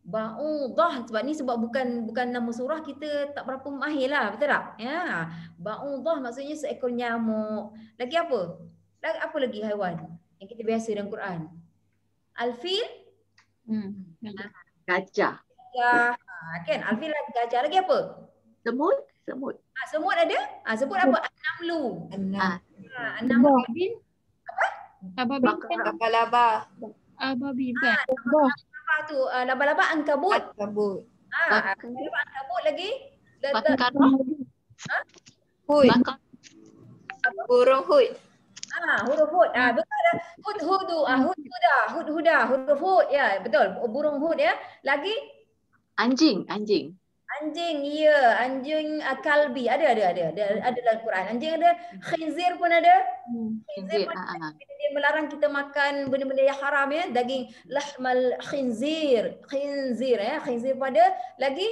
Ba'udah sebab ni sebab bukan bukan nama surah kita tak berapa mahir lah betul tak? Ya. Ba'udah maksudnya seekor nyamuk. Lagi apa? Lagi apa lagi haiwan yang kita biasa dalam Quran? Alfil? Hmm. Gajah. Ya. Kan alfil lagi gajah. Lagi apa? Semut, semut. Ah semut ada? Ha, ah sebut apa? enam kan? Anam. Enam. anam. Apa? Ababin. Ababin. Ababin. Ababin apa tu? Uh, laba-laba angkabut. Angkabut. Ah, angkabut lagi. Bakar. Ha? Hui. Bakar. Burung hui. Ah, huruf hud. Ah, betul dah. Hud hud tu. Ah, hud huda. Hud huda. Huruf hud. Ya, betul. Burung hud ya. Lagi? Anjing. Anjing. Anjing, iya. Anjing uh, kalbi. Ada, ada, ada. Ada, hmm. ada dalam Quran. Anjing ada. Hmm. Khinzir pun ada. Hmm, khinzir, pun ada. Ha, ha. Dia melarang kita makan benda-benda yang haram ya. Daging lahmal khinzir. Khinzir ya. Khinzir pun ada. Lagi?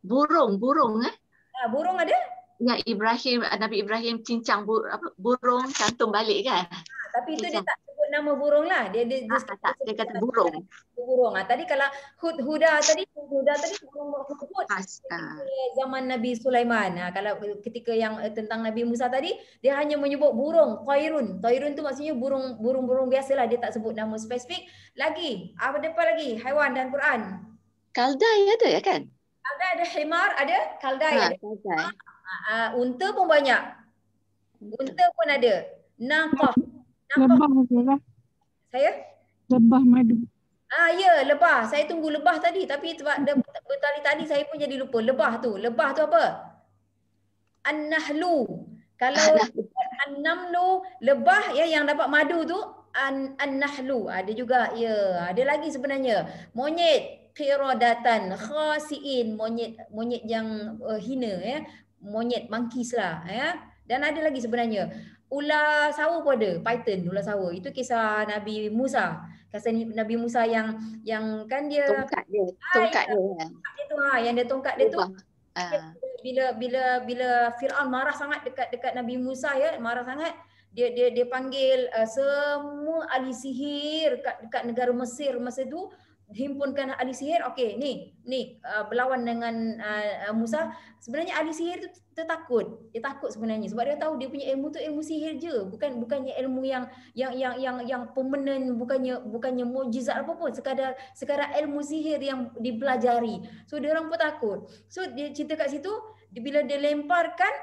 Burung, burung eh. Ah, burung ada? Ya, Ibrahim, Nabi Ibrahim cincang bu, apa, burung cantum balik kan? Ah, tapi itu cincang. dia tak nama burung lah. Dia dia, dia, ah, tak, dia kata burung. Burung ah. Tadi kalau hud huda tadi huda tadi burung hud ah. Zaman Nabi Sulaiman. Ah, kalau ketika yang eh, tentang Nabi Musa tadi dia hanya menyebut burung qairun. Qairun tu maksudnya burung burung-burung biasalah dia tak sebut nama spesifik. Lagi apa depan lagi? Haiwan dan Quran. Kaldai ada ya kan? Kaldai ada himar, ada kaldai. Ha, ada. Kaldai. Uh, unta pun banyak. Unta pun ada. Naqah. Lebah lah. Saya? Lebah madu. Ah ya, lebah. Saya tunggu lebah tadi tapi sebab tadi saya pun jadi lupa. Lebah tu. Lebah tu apa? An-nahlu. Kalau an-namlu, lebah ya yang dapat madu tu an-nahlu. Ada ah, juga. Ya, ada ah, lagi sebenarnya. Monyet qiradatan khasiin monyet monyet yang uh, hina ya. Monyet mangkis lah ya. Dan ada lagi sebenarnya ular sawah pun ada python ular sawah itu kisah nabi Musa kisah nabi Musa yang yang kan dia tongkat dia ah, tongkat dia, ya. tongkat dia tu ha yang dia tongkat dia tu uh. bila bila bila Firaun marah sangat dekat dekat nabi Musa ya marah sangat dia dia dia panggil uh, semua ahli sihir dekat dekat negara Mesir masa tu himpunkan ahli sihir okey ni ni uh, berlawan dengan uh, uh Musa sebenarnya ahli sihir tu takut, dia takut sebenarnya sebab dia tahu dia punya ilmu tu ilmu sihir je bukan bukannya ilmu yang yang yang yang yang permanent bukannya bukannya mukjizat apa pun sekadar sekadar ilmu sihir yang dipelajari so dia orang pun takut so dia cerita kat situ bila dia lemparkan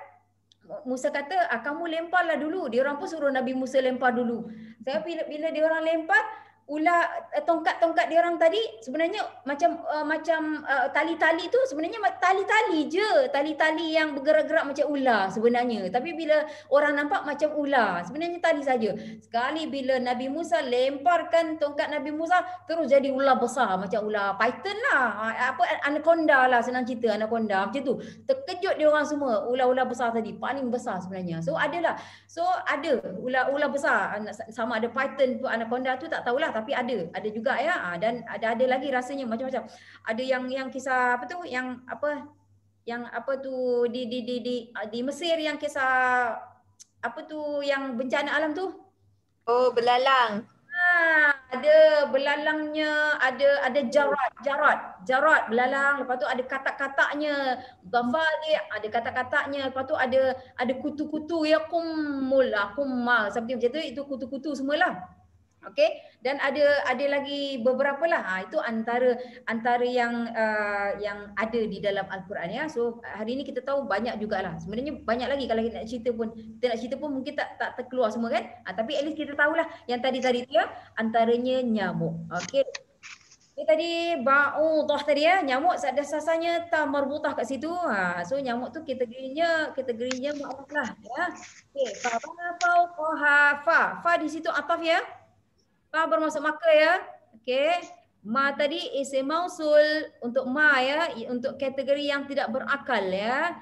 Musa kata, ah, kamu lemparlah dulu. Dia orang pun suruh Nabi Musa lempar dulu. Saya bila, bila dia orang lempar, ular eh, tongkat-tongkat dia orang tadi sebenarnya macam uh, macam uh, tali-tali tu sebenarnya tali-tali je tali-tali yang bergerak-gerak macam ular sebenarnya tapi bila orang nampak macam ular sebenarnya tali saja sekali bila Nabi Musa lemparkan tongkat Nabi Musa terus jadi ular besar macam ular python lah apa anaconda lah senang cerita anaconda macam tu terkejut dia orang semua ular-ular besar tadi paling besar sebenarnya so adalah so ada ular-ular besar sama ada python pun anaconda tu tak tahulah tapi ada ada juga ya ha, dan ada ada lagi rasanya macam-macam ada yang yang kisah apa tu yang apa yang apa tu di di di di ah, di Mesir yang kisah apa tu yang bencana alam tu oh belalang ha, ada belalangnya ada ada jarat jarat jarat belalang lepas tu ada katak-kataknya gafa ni ada katak-kataknya lepas tu ada ada kutu-kutu ya kumul akumal lah, seperti macam tu itu kutu-kutu semualah Okey dan ada ada lagi beberapa lah ha, itu antara antara yang uh, yang ada di dalam Al-Quran ya. So hari ini kita tahu banyak jugalah. Sebenarnya banyak lagi kalau kita nak cerita pun kita nak cerita pun mungkin tak tak terkeluar semua kan. Ha, tapi at least kita tahulah yang tadi tadi tu ya antaranya nyamuk. Okey. Ini tadi ba'udah tadi ya nyamuk ada sasanya tak merbutah kat situ. Ha, so nyamuk tu kategorinya kategorinya maaf lah ya. Okey, fa fa fa fa di situ ataf ya. Pak bermaksud maka ya. Okey. Ma tadi is mausul untuk ma ya untuk kategori yang tidak berakal ya.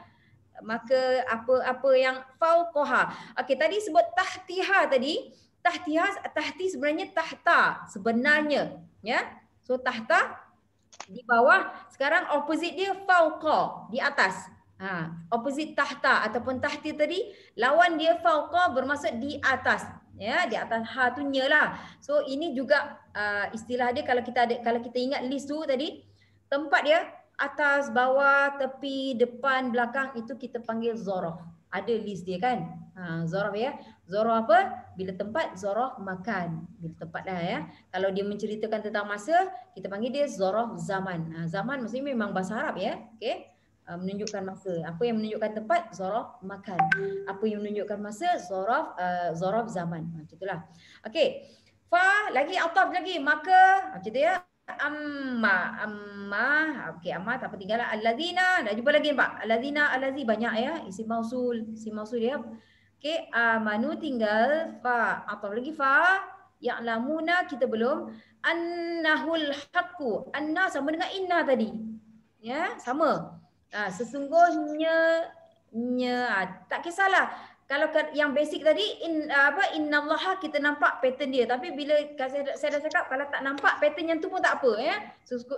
Maka apa-apa yang fauqaha. Okey tadi sebut tahtiha tadi. Tahtiha tahti sebenarnya tahta sebenarnya ya. So tahta di bawah sekarang opposite dia fauqa di atas. Ha, opposite tahta ataupun tahti tadi lawan dia fauqa bermaksud di atas ya di atas ha tu nyalah so ini juga uh, istilah dia kalau kita ada kalau kita ingat list tu tadi tempat dia atas bawah tepi depan belakang itu kita panggil zarah ada list dia kan ha zarah ya zarah apa bila tempat zarah makan bila tempat dah ya kalau dia menceritakan tentang masa kita panggil dia zarah zaman ha, zaman maksudnya memang bahasa arab ya okey Uh, menunjukkan masa. Apa yang menunjukkan tempat? Zorof makan. Apa yang menunjukkan masa? Zorof, uh, zorof zaman. Ha, macam itulah. Okey. Fa lagi ataf lagi. Maka ha, macam tu ya. Amma. Amma. Okey. Amma tak apa tinggal. al Dah jumpa lagi nampak. Al-Ladina. Banyak ya. Isi mausul. Isi mausul ya. Okey. Manu tinggal. Fa. Ataf lagi. Fa. Ya'lamuna. Kita belum. Annahul haqqu. Anna sama dengan inna tadi. Ya. Sama. Ha, sesungguhnya nya ha, tak kisahlah. Kalau yang basic tadi in ah, apa innallaha kita nampak pattern dia tapi bila saya, saya dah cakap kalau tak nampak pattern yang tu pun tak apa ya.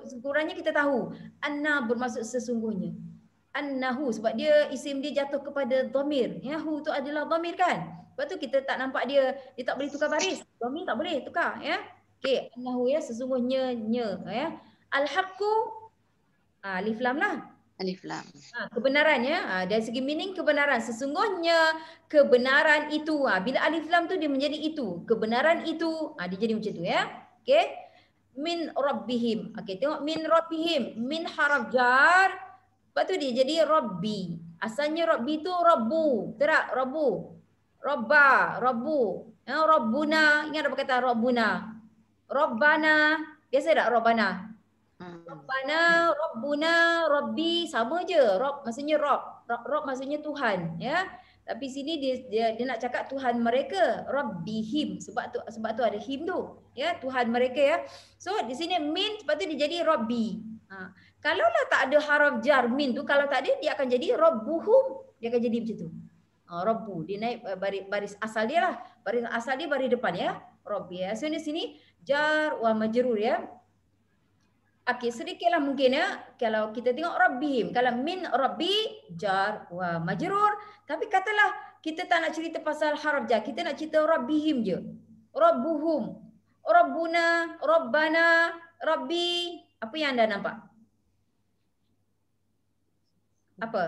sekurang kita tahu anna bermaksud sesungguhnya. Annahu sebab dia isim dia jatuh kepada dhamir. Ya hu tu adalah dhamir kan? Sebab tu kita tak nampak dia dia tak boleh tukar baris. Dhamir tak boleh tukar ya. Okey, annahu ya sesungguhnya nya ya. Alhaqqu alif lam lah. Alif lam. Ha, kebenaran ya. Ha, dari segi meaning kebenaran. Sesungguhnya kebenaran itu. Ha, bila alif lam tu dia menjadi itu. Kebenaran itu. Ha, dia jadi macam tu ya. Okay. Min rabbihim. Okay, tengok min rabbihim. Min haraf jar. Lepas tu dia jadi rabbi. Asalnya rabbi tu rabbu. Terak. tak? Rabbu. Rabba. Rabbu. Ya, rabbuna. Ingat apa kata rabbuna? Rabbana. Biasa tak rabbana? Hmm. Rabbana, Rabbuna, Rabbi sama je. Rob maksudnya Rob. Rob, Rob maksudnya Tuhan, ya. Tapi sini dia, dia dia nak cakap Tuhan mereka, Rabbihim sebab tu sebab tu ada him tu, ya, Tuhan mereka ya. So di sini min sebab tu dia jadi Rabbi. Ha. Kalau lah tak ada haraf jar min tu kalau tak ada dia akan jadi Rabbuhum. Dia akan jadi macam tu. Ha, Rabbu dia naik eh, baris, baris asal dia lah. Baris asal dia baris depan ya. Rabbi ya. So di sini jar wa majrur ya. Okey, sedikitlah mungkin ya. Kalau kita tengok Rabbihim. Kalau min Rabbi, jar wa majrur. Tapi katalah kita tak nak cerita pasal harap jar. Kita nak cerita Rabbihim je. Rabbuhum. Rabbuna, Rabbana, Rabbi. Apa yang anda nampak? Apa?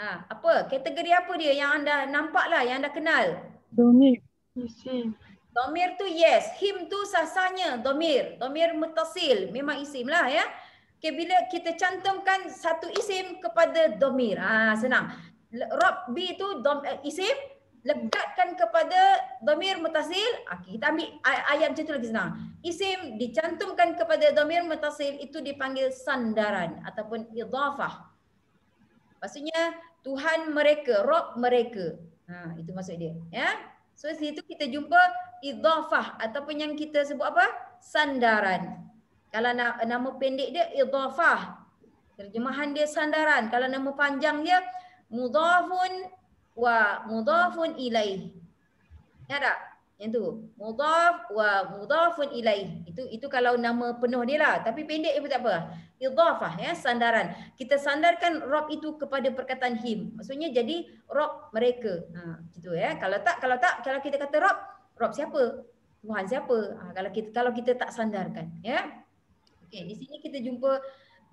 Ha, apa? Kategori apa dia yang anda nampak lah, yang anda kenal? Domi. Domir tu yes. Him tu sasanya. Domir. Domir mutasil. Memang isim lah ya. Okay, bila kita cantumkan satu isim kepada domir. ha, senang. Robbi tu dom, eh, isim. Legatkan kepada domir mutasil. Ah, okay, kita ambil ayat macam tu lagi senang. Isim dicantumkan kepada domir mutasil itu dipanggil sandaran ataupun idhafah. Maksudnya Tuhan mereka, Rob mereka. Ha, itu maksud dia. Ya? So, situ kita jumpa idhafah ataupun yang kita sebut apa? Sandaran. Kalau na nama pendek dia idhafah. Terjemahan dia sandaran. Kalau nama panjang dia mudhafun wa mudhafun ilaih. Ya tak? Yang tu. Mudhaf wa mudhafun ilaih. Itu itu kalau nama penuh dia lah. Tapi pendek pun tak apa. Idhafah ya, sandaran. Kita sandarkan rob itu kepada perkataan him. Maksudnya jadi rob mereka. Ha, gitu ya. Kalau tak, kalau tak, kalau kita kata rob, Rob siapa? Tuhan siapa? Ha, kalau kita kalau kita tak sandarkan, ya. Okey, di sini kita jumpa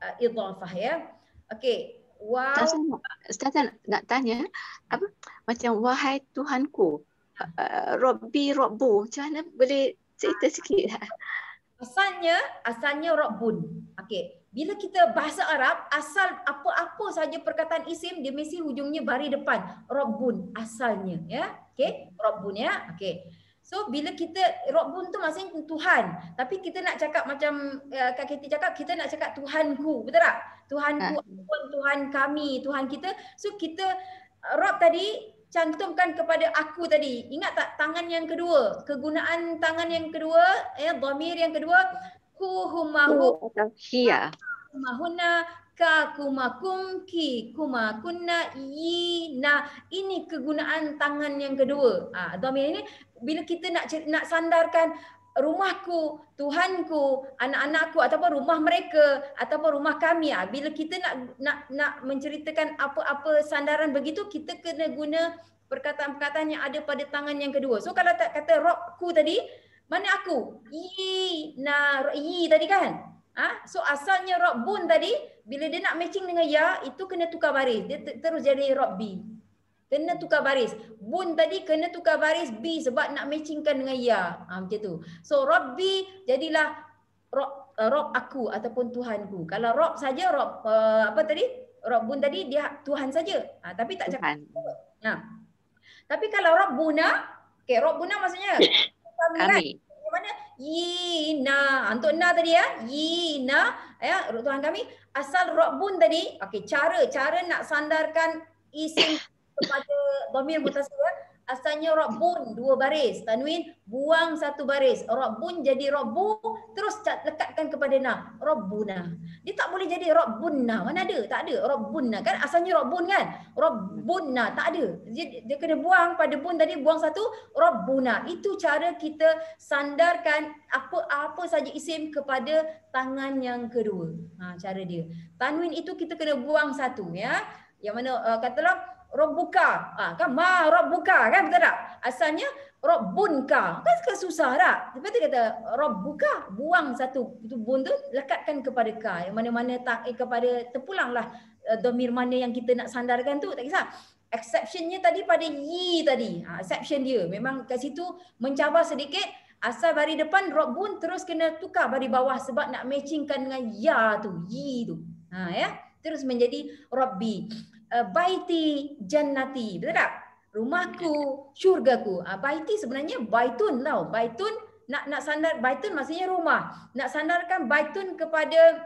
uh, idhafah ya. Okey. Wow. Ustaz nak tanya apa macam wahai Tuhanku. Uh, Robbi Robbu. Macam mana boleh cerita sikit? [laughs] Asalnya, asalnya Robbun. Okey. Bila kita bahasa Arab, asal apa-apa saja perkataan isim, dia mesti hujungnya bari depan. Robbun, asalnya. ya, Okey, Robbun ya. Okey. So bila kita Rabbun tu maksudnya Tuhan. Tapi kita nak cakap macam uh, Kak Kitty cakap kita nak cakap Tuhan ku, betul tak? Tuhanku, ha. Ah. Tuhan kami, Tuhan kita. So kita Rob tadi cantumkan kepada aku tadi. Ingat tak tangan yang kedua, kegunaan tangan yang kedua, eh, dhamir yang kedua, ku humahu. Oh, Mahuna, ka kuma kumki kuma kunna yina ini kegunaan tangan yang kedua ah ha, domain ini bila kita nak nak sandarkan rumahku, tuhanku, anak-anakku ataupun rumah mereka ataupun rumah kami ah bila kita nak nak nak menceritakan apa-apa sandaran begitu kita kena guna perkataan-perkataan yang ada pada tangan yang kedua. So kalau tak kata rokku tadi, mana aku? Yi na yi tadi kan? Ha? So asalnya rob bun tadi bila dia nak matching dengan ya itu kena tukar baris. Dia terus jadi rob b. Kena tukar baris. Bun tadi kena tukar baris b sebab nak matchingkan dengan ya. Ha, macam tu. So rob b jadilah rob eh, rob aku ataupun Tuhan ku Kalau rob saja rob uh, apa tadi? Rob bun tadi dia tuhan saja. Ha, tapi tak cakap. nah Tapi kalau rob buna, okay rob buna maksudnya [coughs] kan? kami. kami. Kan? mana? Yina. Ah, untuk na tadi ya. Yina. Ya, Ruk Tuhan kami. Asal robun tadi. Okey, cara. Cara nak sandarkan isim [coughs] kepada domir mutasir. Ya? Asalnya robun dua baris. Tanwin buang satu baris. Robun jadi robu terus cat lekatkan kepada na. Robuna. Dia tak boleh jadi robunna. Mana ada? Tak ada. Robunna kan asalnya robun kan? Robunna tak ada. Dia, dia kena buang pada bun tadi buang satu robuna. Itu cara kita sandarkan apa-apa saja isim kepada tangan yang kedua. Ha, cara dia. Tanwin itu kita kena buang satu ya. Yang mana uh, katalah Robbuka. Ha, ah, kan ma Robbuka kan betul tak? Asalnya Robbunka. Kan suka susah tak? Lepas tu kata Robbuka buang satu tu bun tu lekatkan kepada ka. Yang mana-mana tak eh, kepada terpulanglah uh, eh, domir mana yang kita nak sandarkan tu tak kisah. Exceptionnya tadi pada yi tadi. Ha, exception dia. Memang kat situ mencabar sedikit Asal bari depan rob terus kena tukar bari bawah sebab nak matchingkan dengan ya tu, yi tu. Ha ya. Terus menjadi robbi. Eh, baiti jannati betul tak rumahku syurgaku uh, baiti sebenarnya baitun tau baitun nak nak sandar baitun maksudnya rumah nak sandarkan baitun kepada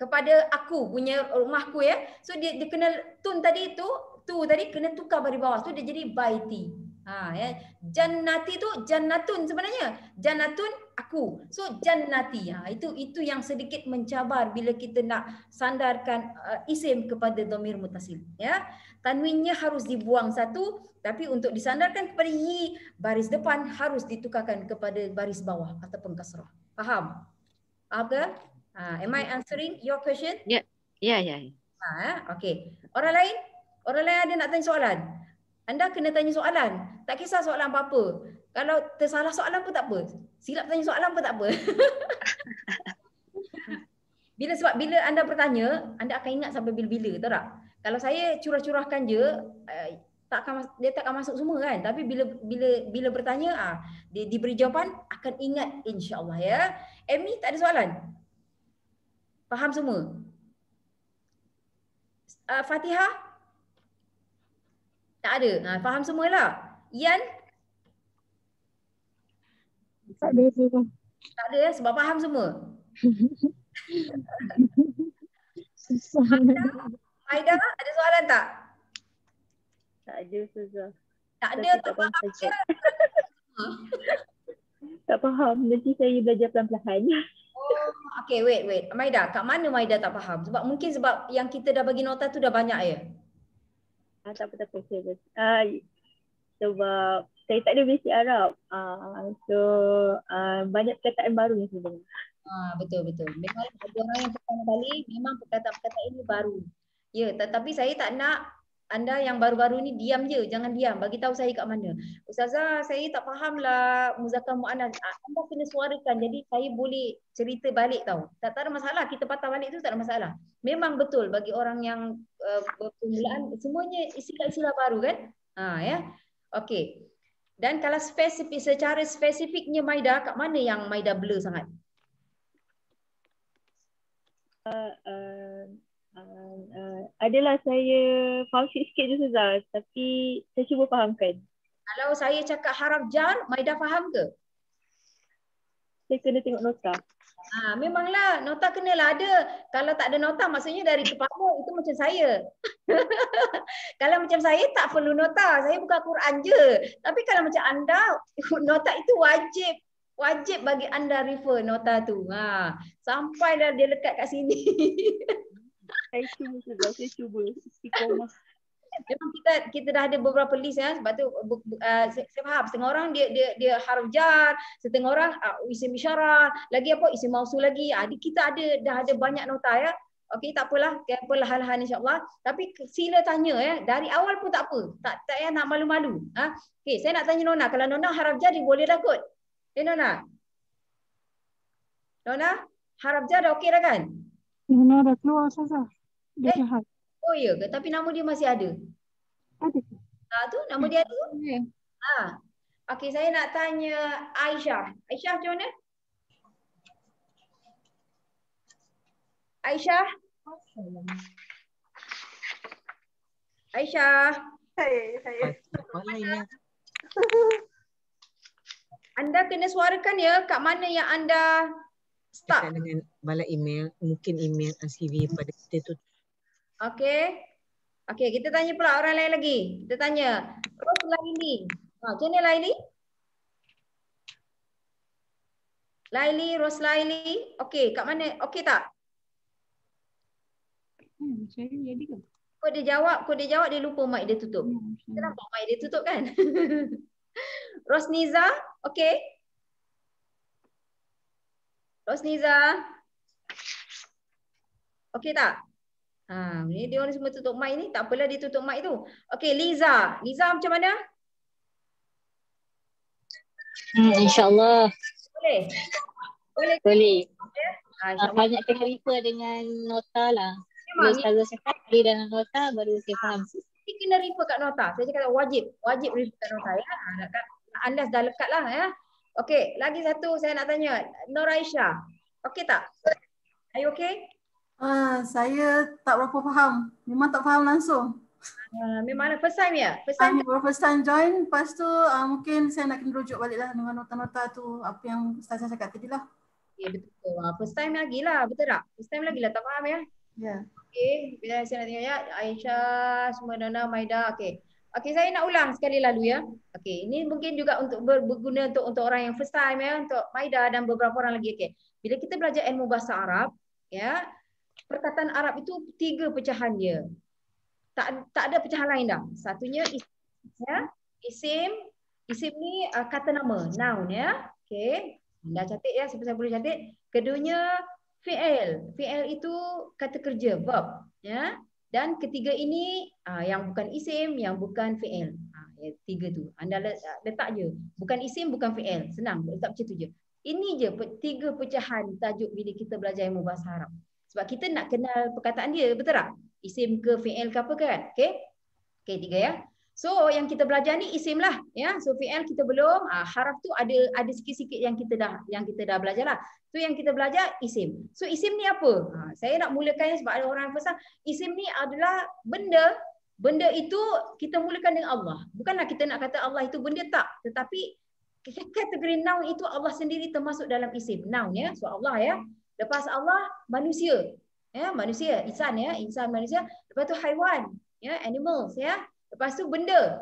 kepada aku punya rumahku ya so dia, dia kena tun tadi tu tu tadi kena tukar dari bawah tu dia jadi baiti ha ya jannati tu jannatun sebenarnya jannatun aku. So jannati. Ha, itu itu yang sedikit mencabar bila kita nak sandarkan uh, isim kepada domir mutasil. Ya. Tanwinnya harus dibuang satu tapi untuk disandarkan kepada yi baris depan harus ditukarkan kepada baris bawah ataupun kasrah. Faham? Faham ke? Ha, am I answering your question? Ya. Ya, ya. ya. Ha, okay. Orang lain? Orang lain ada nak tanya soalan? Anda kena tanya soalan. Tak kisah soalan apa-apa kalau tersalah soalan pun tak apa. Silap tanya soalan pun tak apa. [laughs] bila sebab bila anda bertanya, anda akan ingat sampai bila-bila, tahu tak? Kalau saya curah-curahkan je, eh, tak akan dia tak akan masuk semua kan. Tapi bila bila bila bertanya, ah, dia diberi jawapan akan ingat insya-Allah ya. Amy tak ada soalan. Faham semua? Uh, Fatihah? Tak ada. Ha, faham semualah. Yan, tak ada semua. Tak ada ya? Sebab faham semua? susah. Aida, ada soalan tak? Tak ada, susah. Tak ada, tak, tak faham. [laughs] Tak faham. Nanti saya belajar pelan-pelan. Oh, okay, wait, wait. Maida, kat mana Maida tak faham? Sebab mungkin sebab yang kita dah bagi nota tu dah banyak ya? Ah, tak apa, apa apa. Uh, ah, sebab saya tak ada basic Arab. Uh, so uh, banyak perkataan baru yang saya dengar. Ha, betul betul. Memang ada orang yang pertama kali memang perkataan-perkataan ini baru. Ya, tetapi saya tak nak anda yang baru-baru ni diam je, jangan diam. Bagi tahu saya kat mana. Ustazah, saya tak fahamlah muzakkar muannas. Anda kena suarakan jadi saya boleh cerita balik tahu. Tak, tak ada masalah, kita patah balik tu tak ada masalah. Memang betul bagi orang yang uh, eh, berpermulaan semuanya istilah-istilah baru kan? Ha ya. Okey. Dan kalau spesifik secara spesifiknya Maida, kat mana yang Maida blur sangat? Uh, uh, uh, uh, adalah saya faham sikit je Suzah, tapi saya cuba fahamkan. Kalau saya cakap harap jar, Maida faham ke? Uh, saya kena tengok nota. Ha, memanglah nota kena lah ada. Kalau tak ada nota maksudnya dari kepala itu macam saya. [laughs] kalau macam saya tak perlu nota. Saya buka Quran je. Tapi kalau macam anda [laughs] nota itu wajib. Wajib bagi anda refer nota tu. Ha, sampailah dia lekat kat sini. [laughs] saya cuba, saya cuba. Saya cuba memang kita kita dah ada beberapa list ya sebab tu uh, saya, saya faham setengah orang dia dia dia harf jar setengah orang uh, isim isyarah lagi apa isim mausul lagi uh, kita ada dah ada banyak nota ya okey tak apalah kan perlahan-lahan insyaallah tapi sila tanya ya dari awal pun tak apa tak tak ya nak malu-malu ha okey saya nak tanya nona kalau nona harf jar dia boleh dah kot eh hey, nona nona harf jar dah okey dah kan nona dah keluar saja dah eh? Oh ya ke? Tapi nama dia masih ada. Ada. Ha, tu nama dia tu. Ya. Ha. Okey, saya nak tanya Aisyah. Aisyah macam mana? Aisyah? Aisyah? Saya, saya. [laughs] Anda kena suarakan ya kat mana yang anda start. Dengan balas email, mungkin email uh, CV pada kita tu Okey. Okey, kita tanya pula orang lain lagi. Kita tanya. Ros Laili. Ha, macam ni Laili? Laili, Ros Laili. Okey, kat mana? Okey tak? Hmm, macam jadi kan? Kau dia jawab, kau dia jawab dia lupa mic dia tutup. Hmm, Kenapa okay. mic dia tutup kan? [laughs] Ros Niza, okey. Ros Niza. Okey tak? Ha, ni dia orang semua tutup mic ni. Tak apalah dia tutup mic tu. Okey, Liza. Liza macam mana? Hmm, InsyaAllah. Boleh? Boleh. Boleh. Ya? Ha, ah, banyak tengah refer dengan nota lah. Memang. Kalau saya cakap, dalam nota baru saya ah, faham. Dia kena refer kat nota. Saya cakap wajib. Wajib refer kat nota ya. Ah, nak, anda dah lekat lah ya. okay lagi satu saya nak tanya. Nora Aisyah. Okey tak? Are you okay? Ah, saya tak berapa faham. Memang tak faham langsung. Uh, memang first time ya? First ah, time. Uh, first time join. Lepas tu uh, mungkin saya nak kena rujuk baliklah dengan nota-nota tu apa yang ustazah cakap tadi lah. Okay, ya, betul. Uh, first time lagi lah. Betul tak? First time lagi lah. Tak faham ya? Ya. Yeah. Okay. Bila saya nak tengok ya. Aisyah, semua Nana, Maida. Okay. Okay, saya nak ulang sekali lalu ya. Okay, ini mungkin juga untuk ber, berguna untuk untuk orang yang first time ya. Untuk Maida dan beberapa orang lagi. Okay. Bila kita belajar ilmu bahasa Arab, ya, yeah, perkataan Arab itu tiga pecahan dia. Tak tak ada pecahan lain dah. Satunya isim, ya. Isim, isim ni uh, kata nama, noun ya. Okey. Dah catat ya, siapa-siapa boleh cantik. Keduanya fi'il. Fi'il itu kata kerja, verb, ya. Dan ketiga ini uh, yang bukan isim, yang bukan fi'il. Uh, ya, tiga tu. Anda uh, letak je. Bukan isim, bukan fi'il. Senang. Letak macam tu je. Ini je tiga pecahan tajuk bila kita belajar ilmu bahasa Arab. Sebab kita nak kenal perkataan dia, betul tak? Isim ke fi'il ke apa kan? Okay. Okay, tiga ya. So, yang kita belajar ni isim lah. Ya? So, fi'il kita belum. Ah, harap tu ada ada sikit-sikit yang kita dah yang kita dah belajar lah. So, yang kita belajar isim. So, isim ni apa? Ha, saya nak mulakan sebab ada orang yang pesan. Isim ni adalah benda. Benda itu kita mulakan dengan Allah. Bukanlah kita nak kata Allah itu benda tak. Tetapi kategori noun itu Allah sendiri termasuk dalam isim. Noun ya. So, Allah ya lepas Allah manusia ya manusia insan ya insan manusia lepas tu haiwan ya animals ya lepas tu benda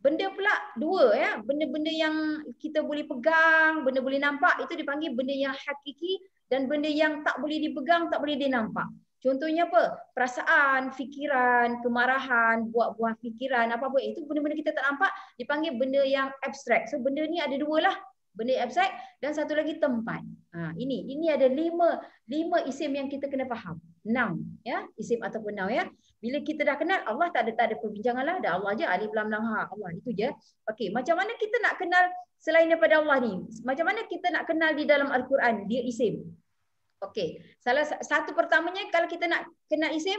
benda pula dua ya benda-benda yang kita boleh pegang benda boleh nampak itu dipanggil benda yang hakiki dan benda yang tak boleh dipegang tak boleh dinampak contohnya apa perasaan fikiran kemarahan buah-buah fikiran apa apa itu benda-benda kita tak nampak dipanggil benda yang abstrak so benda ni ada dua lah benda abstrak dan satu lagi tempat. Ha, ini ini ada lima lima isim yang kita kena faham. Noun ya, isim ataupun noun ya. Bila kita dah kenal Allah tak ada tak ada perbincangan lah. Dah Allah aja. alif lam lam ha. Allah itu je. Okey, macam mana kita nak kenal selain daripada Allah ni? Macam mana kita nak kenal di dalam al-Quran dia isim? Okey. Salah satu pertamanya kalau kita nak kenal isim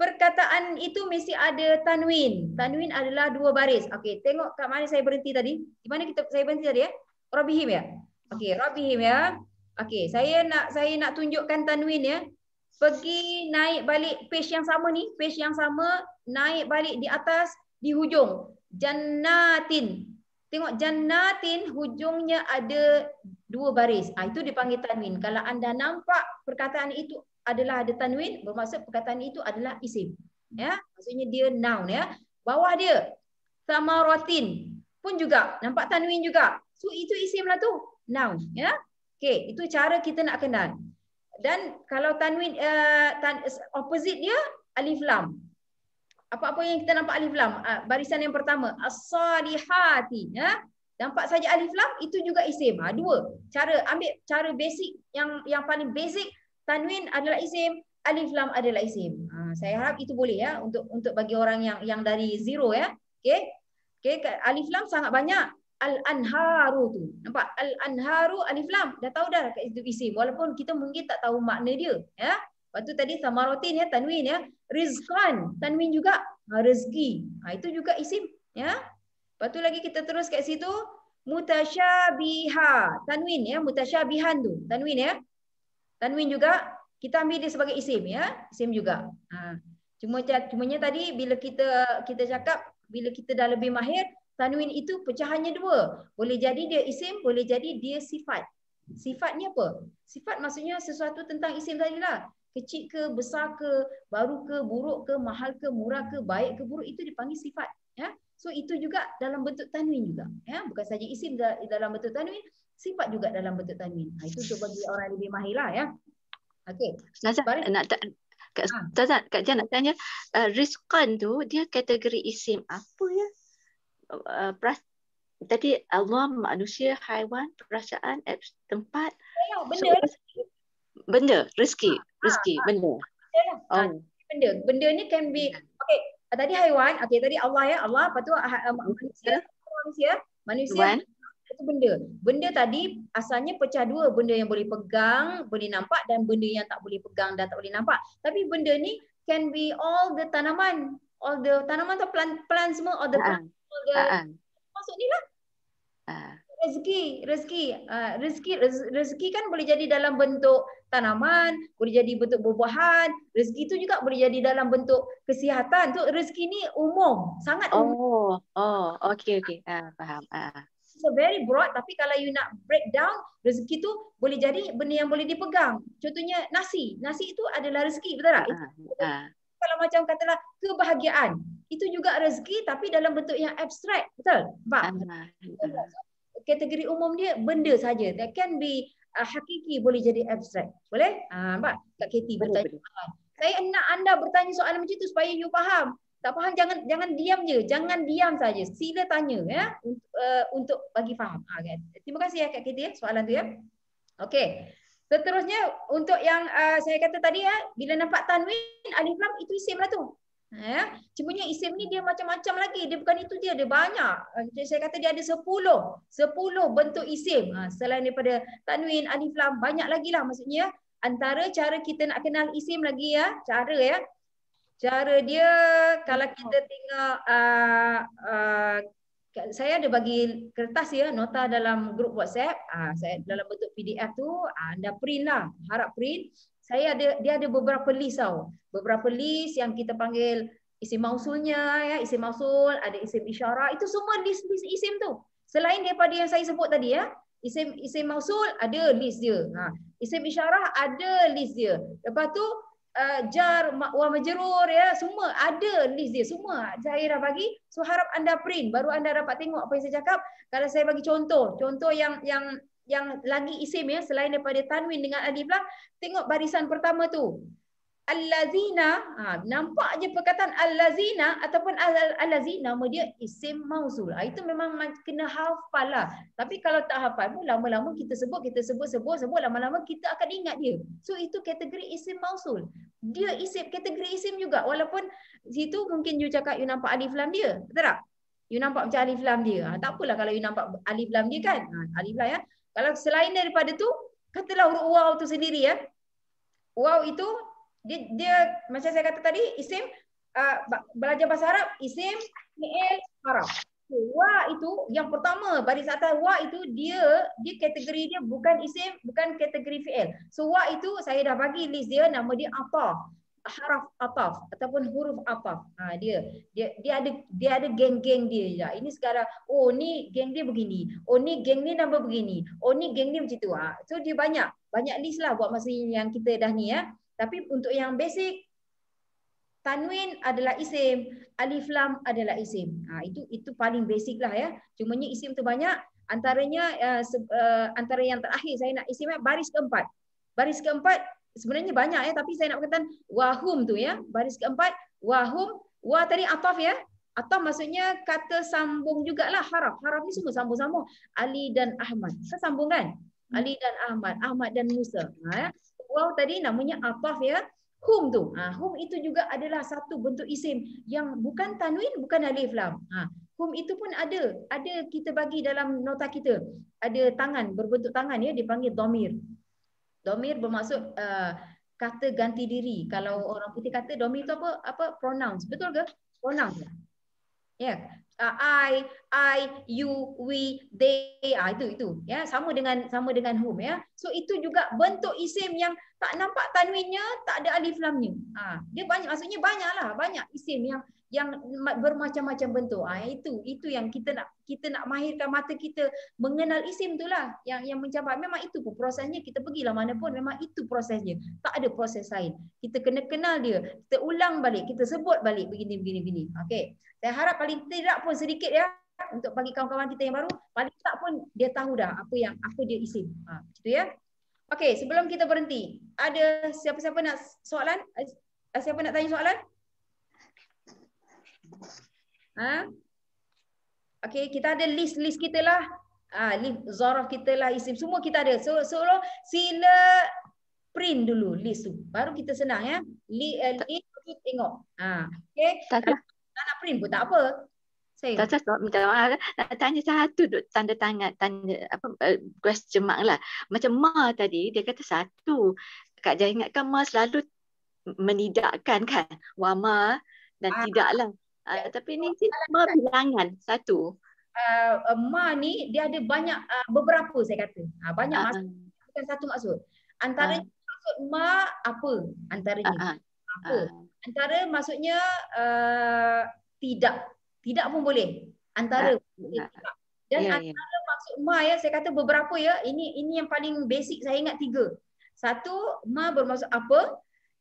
Perkataan itu mesti ada tanwin. Tanwin adalah dua baris. Okey, tengok kat mana saya berhenti tadi. Di mana kita saya berhenti tadi ya? Eh? Robihim ya. Hmm. Okey, Robihim ya. Okey, saya nak saya nak tunjukkan tanwin ya. Pergi naik balik page yang sama ni, page yang sama naik balik di atas di hujung. Jannatin. Tengok jannatin hujungnya ada dua baris. Ah itu dipanggil tanwin. Kalau anda nampak perkataan itu adalah ada tanwin, bermaksud perkataan itu adalah isim. Ya, maksudnya dia noun ya. Bawah dia samaratin pun juga nampak tanwin juga. So itu isim lah tu. Noun. Ya? Okay. Itu cara kita nak kenal. Dan kalau tanwin uh, tan, opposite dia, alif lam. Apa-apa yang kita nampak alif lam? Uh, barisan yang pertama. As-salihati. Ya? Nampak saja alif lam, itu juga isim. Ha, dua. Cara ambil cara basic yang yang paling basic. Tanwin adalah isim. Alif lam adalah isim. Ha, saya harap itu boleh ya untuk untuk bagi orang yang yang dari zero ya. Okay. Okay, alif lam sangat banyak. Al-Anharu tu. Nampak? Al-Anharu Alif Lam. Dah tahu dah kat situ isim. Walaupun kita mungkin tak tahu makna dia. Ya? Lepas tu tadi Samarotin ya, Tanwin ya. Rizqan. Tanwin juga. Ha, rezeki. Ha, itu juga isim. Ya? Lepas tu lagi kita terus kat situ. Mutashabiha. Tanwin ya. Mutashabihan tu. Tanwin ya. Tanwin juga. Kita ambil dia sebagai isim ya. Isim juga. Ha. Cuma cumanya tadi bila kita kita cakap bila kita dah lebih mahir Tanwin itu pecahannya dua. Boleh jadi dia isim, boleh jadi dia sifat. Sifatnya apa? Sifat maksudnya sesuatu tentang isim tadi lah, Kecil ke, besar ke, baru ke, buruk ke, mahal ke, murah ke, baik ke, buruk itu dipanggil sifat. Ya? So itu juga dalam bentuk tanwin juga. Ya? Bukan saja isim dalam bentuk tanwin, sifat juga dalam bentuk tanwin. Nah, ha, itu untuk bagi orang yang lebih mahir lah. Ya? Okay. Nazar, Baris. nak tak, Kak, ha. Kak Jan nak tanya, uh, eh, Rizqan tu dia kategori isim apa ya? uh, pras tadi allah manusia haiwan perasaan eh, tempat ya, ya, benda so, benda rezeki ha, rezeki ha, benda lah. oh. benda benda ni can be okay tadi haiwan okay tadi Allah ya Allah lepas tu manusia manusia manusia itu benda benda tadi asalnya pecah dua benda yang boleh pegang boleh nampak dan benda yang tak boleh pegang dan tak boleh nampak tapi benda ni can be all the tanaman all the tanaman atau plant plant semua all the plant. Ha, ha. masuk ni lah. Ha. Rezeki, rezeki, rezeki, rezeki kan boleh jadi dalam bentuk tanaman, boleh jadi bentuk buah-buahan. Rezeki tu juga boleh jadi dalam bentuk kesihatan. Tu rezeki ni umum, sangat umum. Oh, oh, okay, okay, uh, faham. Uh. It's very broad. Tapi kalau you nak break down rezeki tu boleh jadi benda yang boleh dipegang. Contohnya nasi, nasi itu adalah rezeki, betul tak? Uh, uh kalau macam katalah kebahagiaan itu juga rezeki tapi dalam bentuk yang abstrak betul pak ah, kategori umum dia benda saja that can be uh, hakiki boleh jadi abstrak boleh ah uh, pak kak Katie bertanya saya nak anda bertanya soalan macam tu supaya you faham tak faham jangan jangan diam je jangan diam saja sila tanya ya untuk, uh, untuk bagi faham ha, kan? terima kasih ya kak Katie ya, soalan tu ya okey Seterusnya untuk yang uh, saya kata tadi ya, bila nampak tanwin alif lam itu lah tu. Ya. ni isim ni dia macam-macam lagi. Dia bukan itu dia, dia banyak. Jadi ah, saya kata dia ada 10, 10 bentuk isim. Uh, selain daripada tanwin alif lam banyak lagi lah maksudnya antara cara kita nak kenal isim lagi ya, cara ya. Cara dia kalau kita tengok uh, uh, saya ada bagi kertas ya nota dalam grup WhatsApp ah saya dalam bentuk PDF tu ah, anda print lah harap print saya ada dia ada beberapa list tau beberapa list yang kita panggil isi mausulnya ya isi mausul ada isi isyarah itu semua list list isim tu selain daripada yang saya sebut tadi ya isim isim mausul ada list dia ha isim isyarah ada list dia lepas tu uh, jar wa majrur ya semua ada list dia semua saya dah bagi so harap anda print baru anda dapat tengok apa yang saya cakap kalau saya bagi contoh contoh yang yang yang lagi isim ya selain daripada tanwin dengan adiblah tengok barisan pertama tu allazina ha, nampak je perkataan allazina ataupun allazina nama dia isim mausul. ha, itu memang kena hafal lah tapi kalau tak hafal pun lama-lama kita sebut kita sebut sebut sebut lama-lama kita akan ingat dia so itu kategori isim mausul. dia isim kategori isim juga walaupun situ mungkin you cakap you nampak alif lam dia betul tak you nampak macam alif lam dia ha, tak apalah kalau you nampak alif lam dia kan ha, alif lam ya kalau selain daripada tu katalah huruf waw tu sendiri ya Wow itu dia dia macam saya kata tadi isim uh, belajar bahasa Arab isim fi'il haram. Wa itu yang pertama baris atas wa itu dia dia kategori dia bukan isim bukan kategori fi'il. So wa itu saya dah bagi list dia nama dia apa? Haraf apa ataupun huruf apa Ha, dia dia dia ada dia ada geng-geng dia ya. Ini sekarang oh ni geng dia begini. Oh ni geng ni nama begini. Oh ni geng ni macam tu. Ha. So dia banyak banyak list lah buat masa yang kita dah ni ya. Tapi untuk yang basic tanwin adalah isim, alif lam adalah isim. Ha, itu itu paling basic lah ya. Cuma ni isim tu banyak. Antaranya uh, se- uh, antara yang terakhir saya nak isimnya baris keempat. Baris keempat sebenarnya banyak ya. Tapi saya nak berkaitan wahum tu ya. Baris keempat wahum. Wah tadi ataf ya. Atau maksudnya kata sambung juga lah. harap. Harap ni semua sambung-sambung. Ali dan Ahmad. Kita sambung kan? Hmm. Ali dan Ahmad. Ahmad dan Musa. Ha, ya? Wow tadi namanya apa? ya. Hum tu. Ha, hum itu juga adalah satu bentuk isim yang bukan tanwin, bukan alif lam. Ha, hum itu pun ada. Ada kita bagi dalam nota kita. Ada tangan, berbentuk tangan ya. Dipanggil domir. Domir bermaksud uh, kata ganti diri. Kalau orang putih kata domir itu apa? Apa? Pronouns. Betul ke? Pronouns yeah uh, i i you we they uh, itu itu ya yeah? sama dengan sama dengan whom ya yeah? so itu juga bentuk isim yang tak nampak tanwinnya tak ada alif lamnya ha uh, dia banyak maksudnya banyaklah banyak isim yang yang bermacam-macam bentuk ha, itu itu yang kita nak kita nak mahirkan mata kita mengenal isim itulah yang yang mencabar memang itu pun prosesnya kita pergilah mana pun memang itu prosesnya tak ada proses lain kita kena kenal dia kita ulang balik kita sebut balik begini begini begini okey saya harap paling tidak pun sedikit ya untuk bagi kawan-kawan kita yang baru, paling tak pun dia tahu dah apa yang apa dia isim, Ha, gitu ya. Okey, sebelum kita berhenti, ada siapa-siapa nak soalan? Eh, siapa nak tanya soalan? Ha? Okey, kita ada list-list kita lah. Ha, list zaraf kita lah, isim. Semua kita ada. So, so sila print dulu list tu. Baru kita senang ya. Li, uh, eh, list tengok. Ha. Okey. Tak nak print pun tak apa. Tak cakap minta maaf. Nak tanya satu duk tanda tangan, tanya apa eh, question mark lah. Macam ma tadi dia kata satu. Kak jangan ingatkan ma selalu menidakkan kan. Wama dan ah. tidaklah. Ya. Uh, tapi ni ma bilangan satu. Uh, ma ni dia ada banyak uh, beberapa saya kata. Ha, banyak uh. maksud. Bukan satu maksud. Antara uh. maksud ma apa antaranya. Uh-huh apa uh. antara maksudnya uh, tidak tidak pun boleh antara uh. dan yeah, ya. antara yeah. maksud ma ya saya kata beberapa ya ini ini yang paling basic saya ingat tiga satu ma bermaksud apa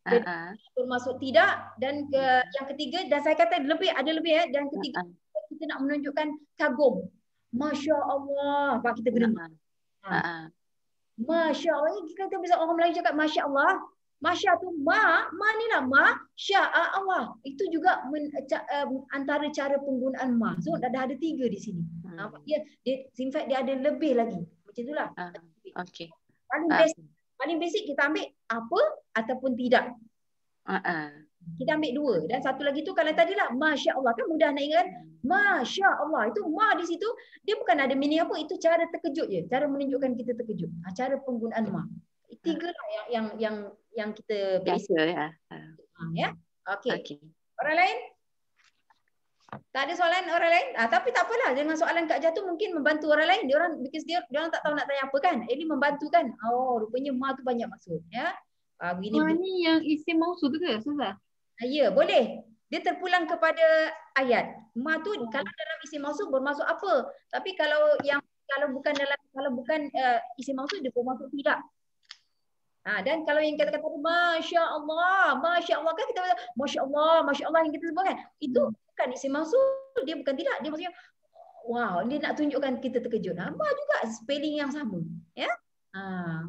uh-huh. bermaksud tidak dan ke, hmm. yang ketiga dan saya kata lebih ada lebih ya dan ketiga uh-huh. kita nak menunjukkan kagum masya Allah apa kita berdengar uh-huh. Masya Allah, kita kata orang Melayu cakap Masya Allah, Masya tu ma, ma ni lah ma, sya'a ah, Allah. Itu juga men, ca, um, antara cara penggunaan ma. So dah, dah ada tiga di sini. Hmm. Dia, dia, in fact dia ada lebih lagi. Macam itulah. Uh, ah, okay. Paling ah. basic, uh. paling basic kita ambil apa ataupun tidak. Uh, uh. Kita ambil dua. Dan satu lagi tu kalau tadi lah, Masya Allah. Kan mudah nak ingat. Masya Allah. Itu ma di situ. Dia bukan ada mini apa. Itu cara terkejut je. Cara menunjukkan kita terkejut. Cara penggunaan ma. Hmm tiga lah yang yang yang yang kita biasa ya. Ha. Ah, ya. Okey. Okay. Orang lain? Tak ada soalan orang lain? Ah, tapi tak apalah dengan soalan Kak Jatuh mungkin membantu orang lain. Dia orang because dia orang tak tahu nak tanya apa kan. Ini membantu kan. Oh, rupanya ma tu banyak maksud ya. Ah, begini. Ma ni yang isi mausul ke? Susah. Ah, ya, boleh. Dia terpulang kepada ayat. Ma tu oh. kalau dalam isim mausul bermaksud apa? Tapi kalau yang kalau bukan dalam kalau bukan uh, isim mausul dia bermaksud tidak. Ha, dan kalau yang kata-kata Masya Allah, Masya Allah kan kita Masya Allah, Masya Allah yang kita sebut kan. Itu hmm. bukan isi mahsul. Dia bukan tidak. Dia maksudnya, wow, dia nak tunjukkan kita terkejut. Nama juga spelling yang sama. Ya, ha,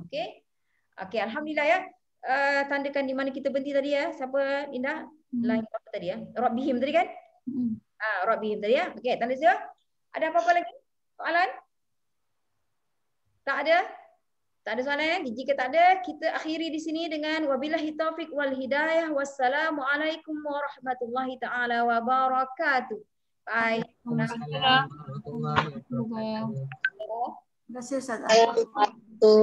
okay. okay, Alhamdulillah ya. Uh, tandakan di mana kita berhenti tadi ya. Siapa Indah? Hmm. Lain apa tadi ya? Rabbihim tadi kan? Hmm. Ha, Rabbihim tadi ya. Okay, tanda siapa? Ada apa-apa lagi? Soalan? Tak ada? Tak ada? Tak ada soalan eh? Jika tak ada, kita akhiri di sini dengan wabillahi taufik wal hidayah wassalamualaikum warahmatullahi taala wabarakatuh. Bye. Terima kasih. Terima kasih.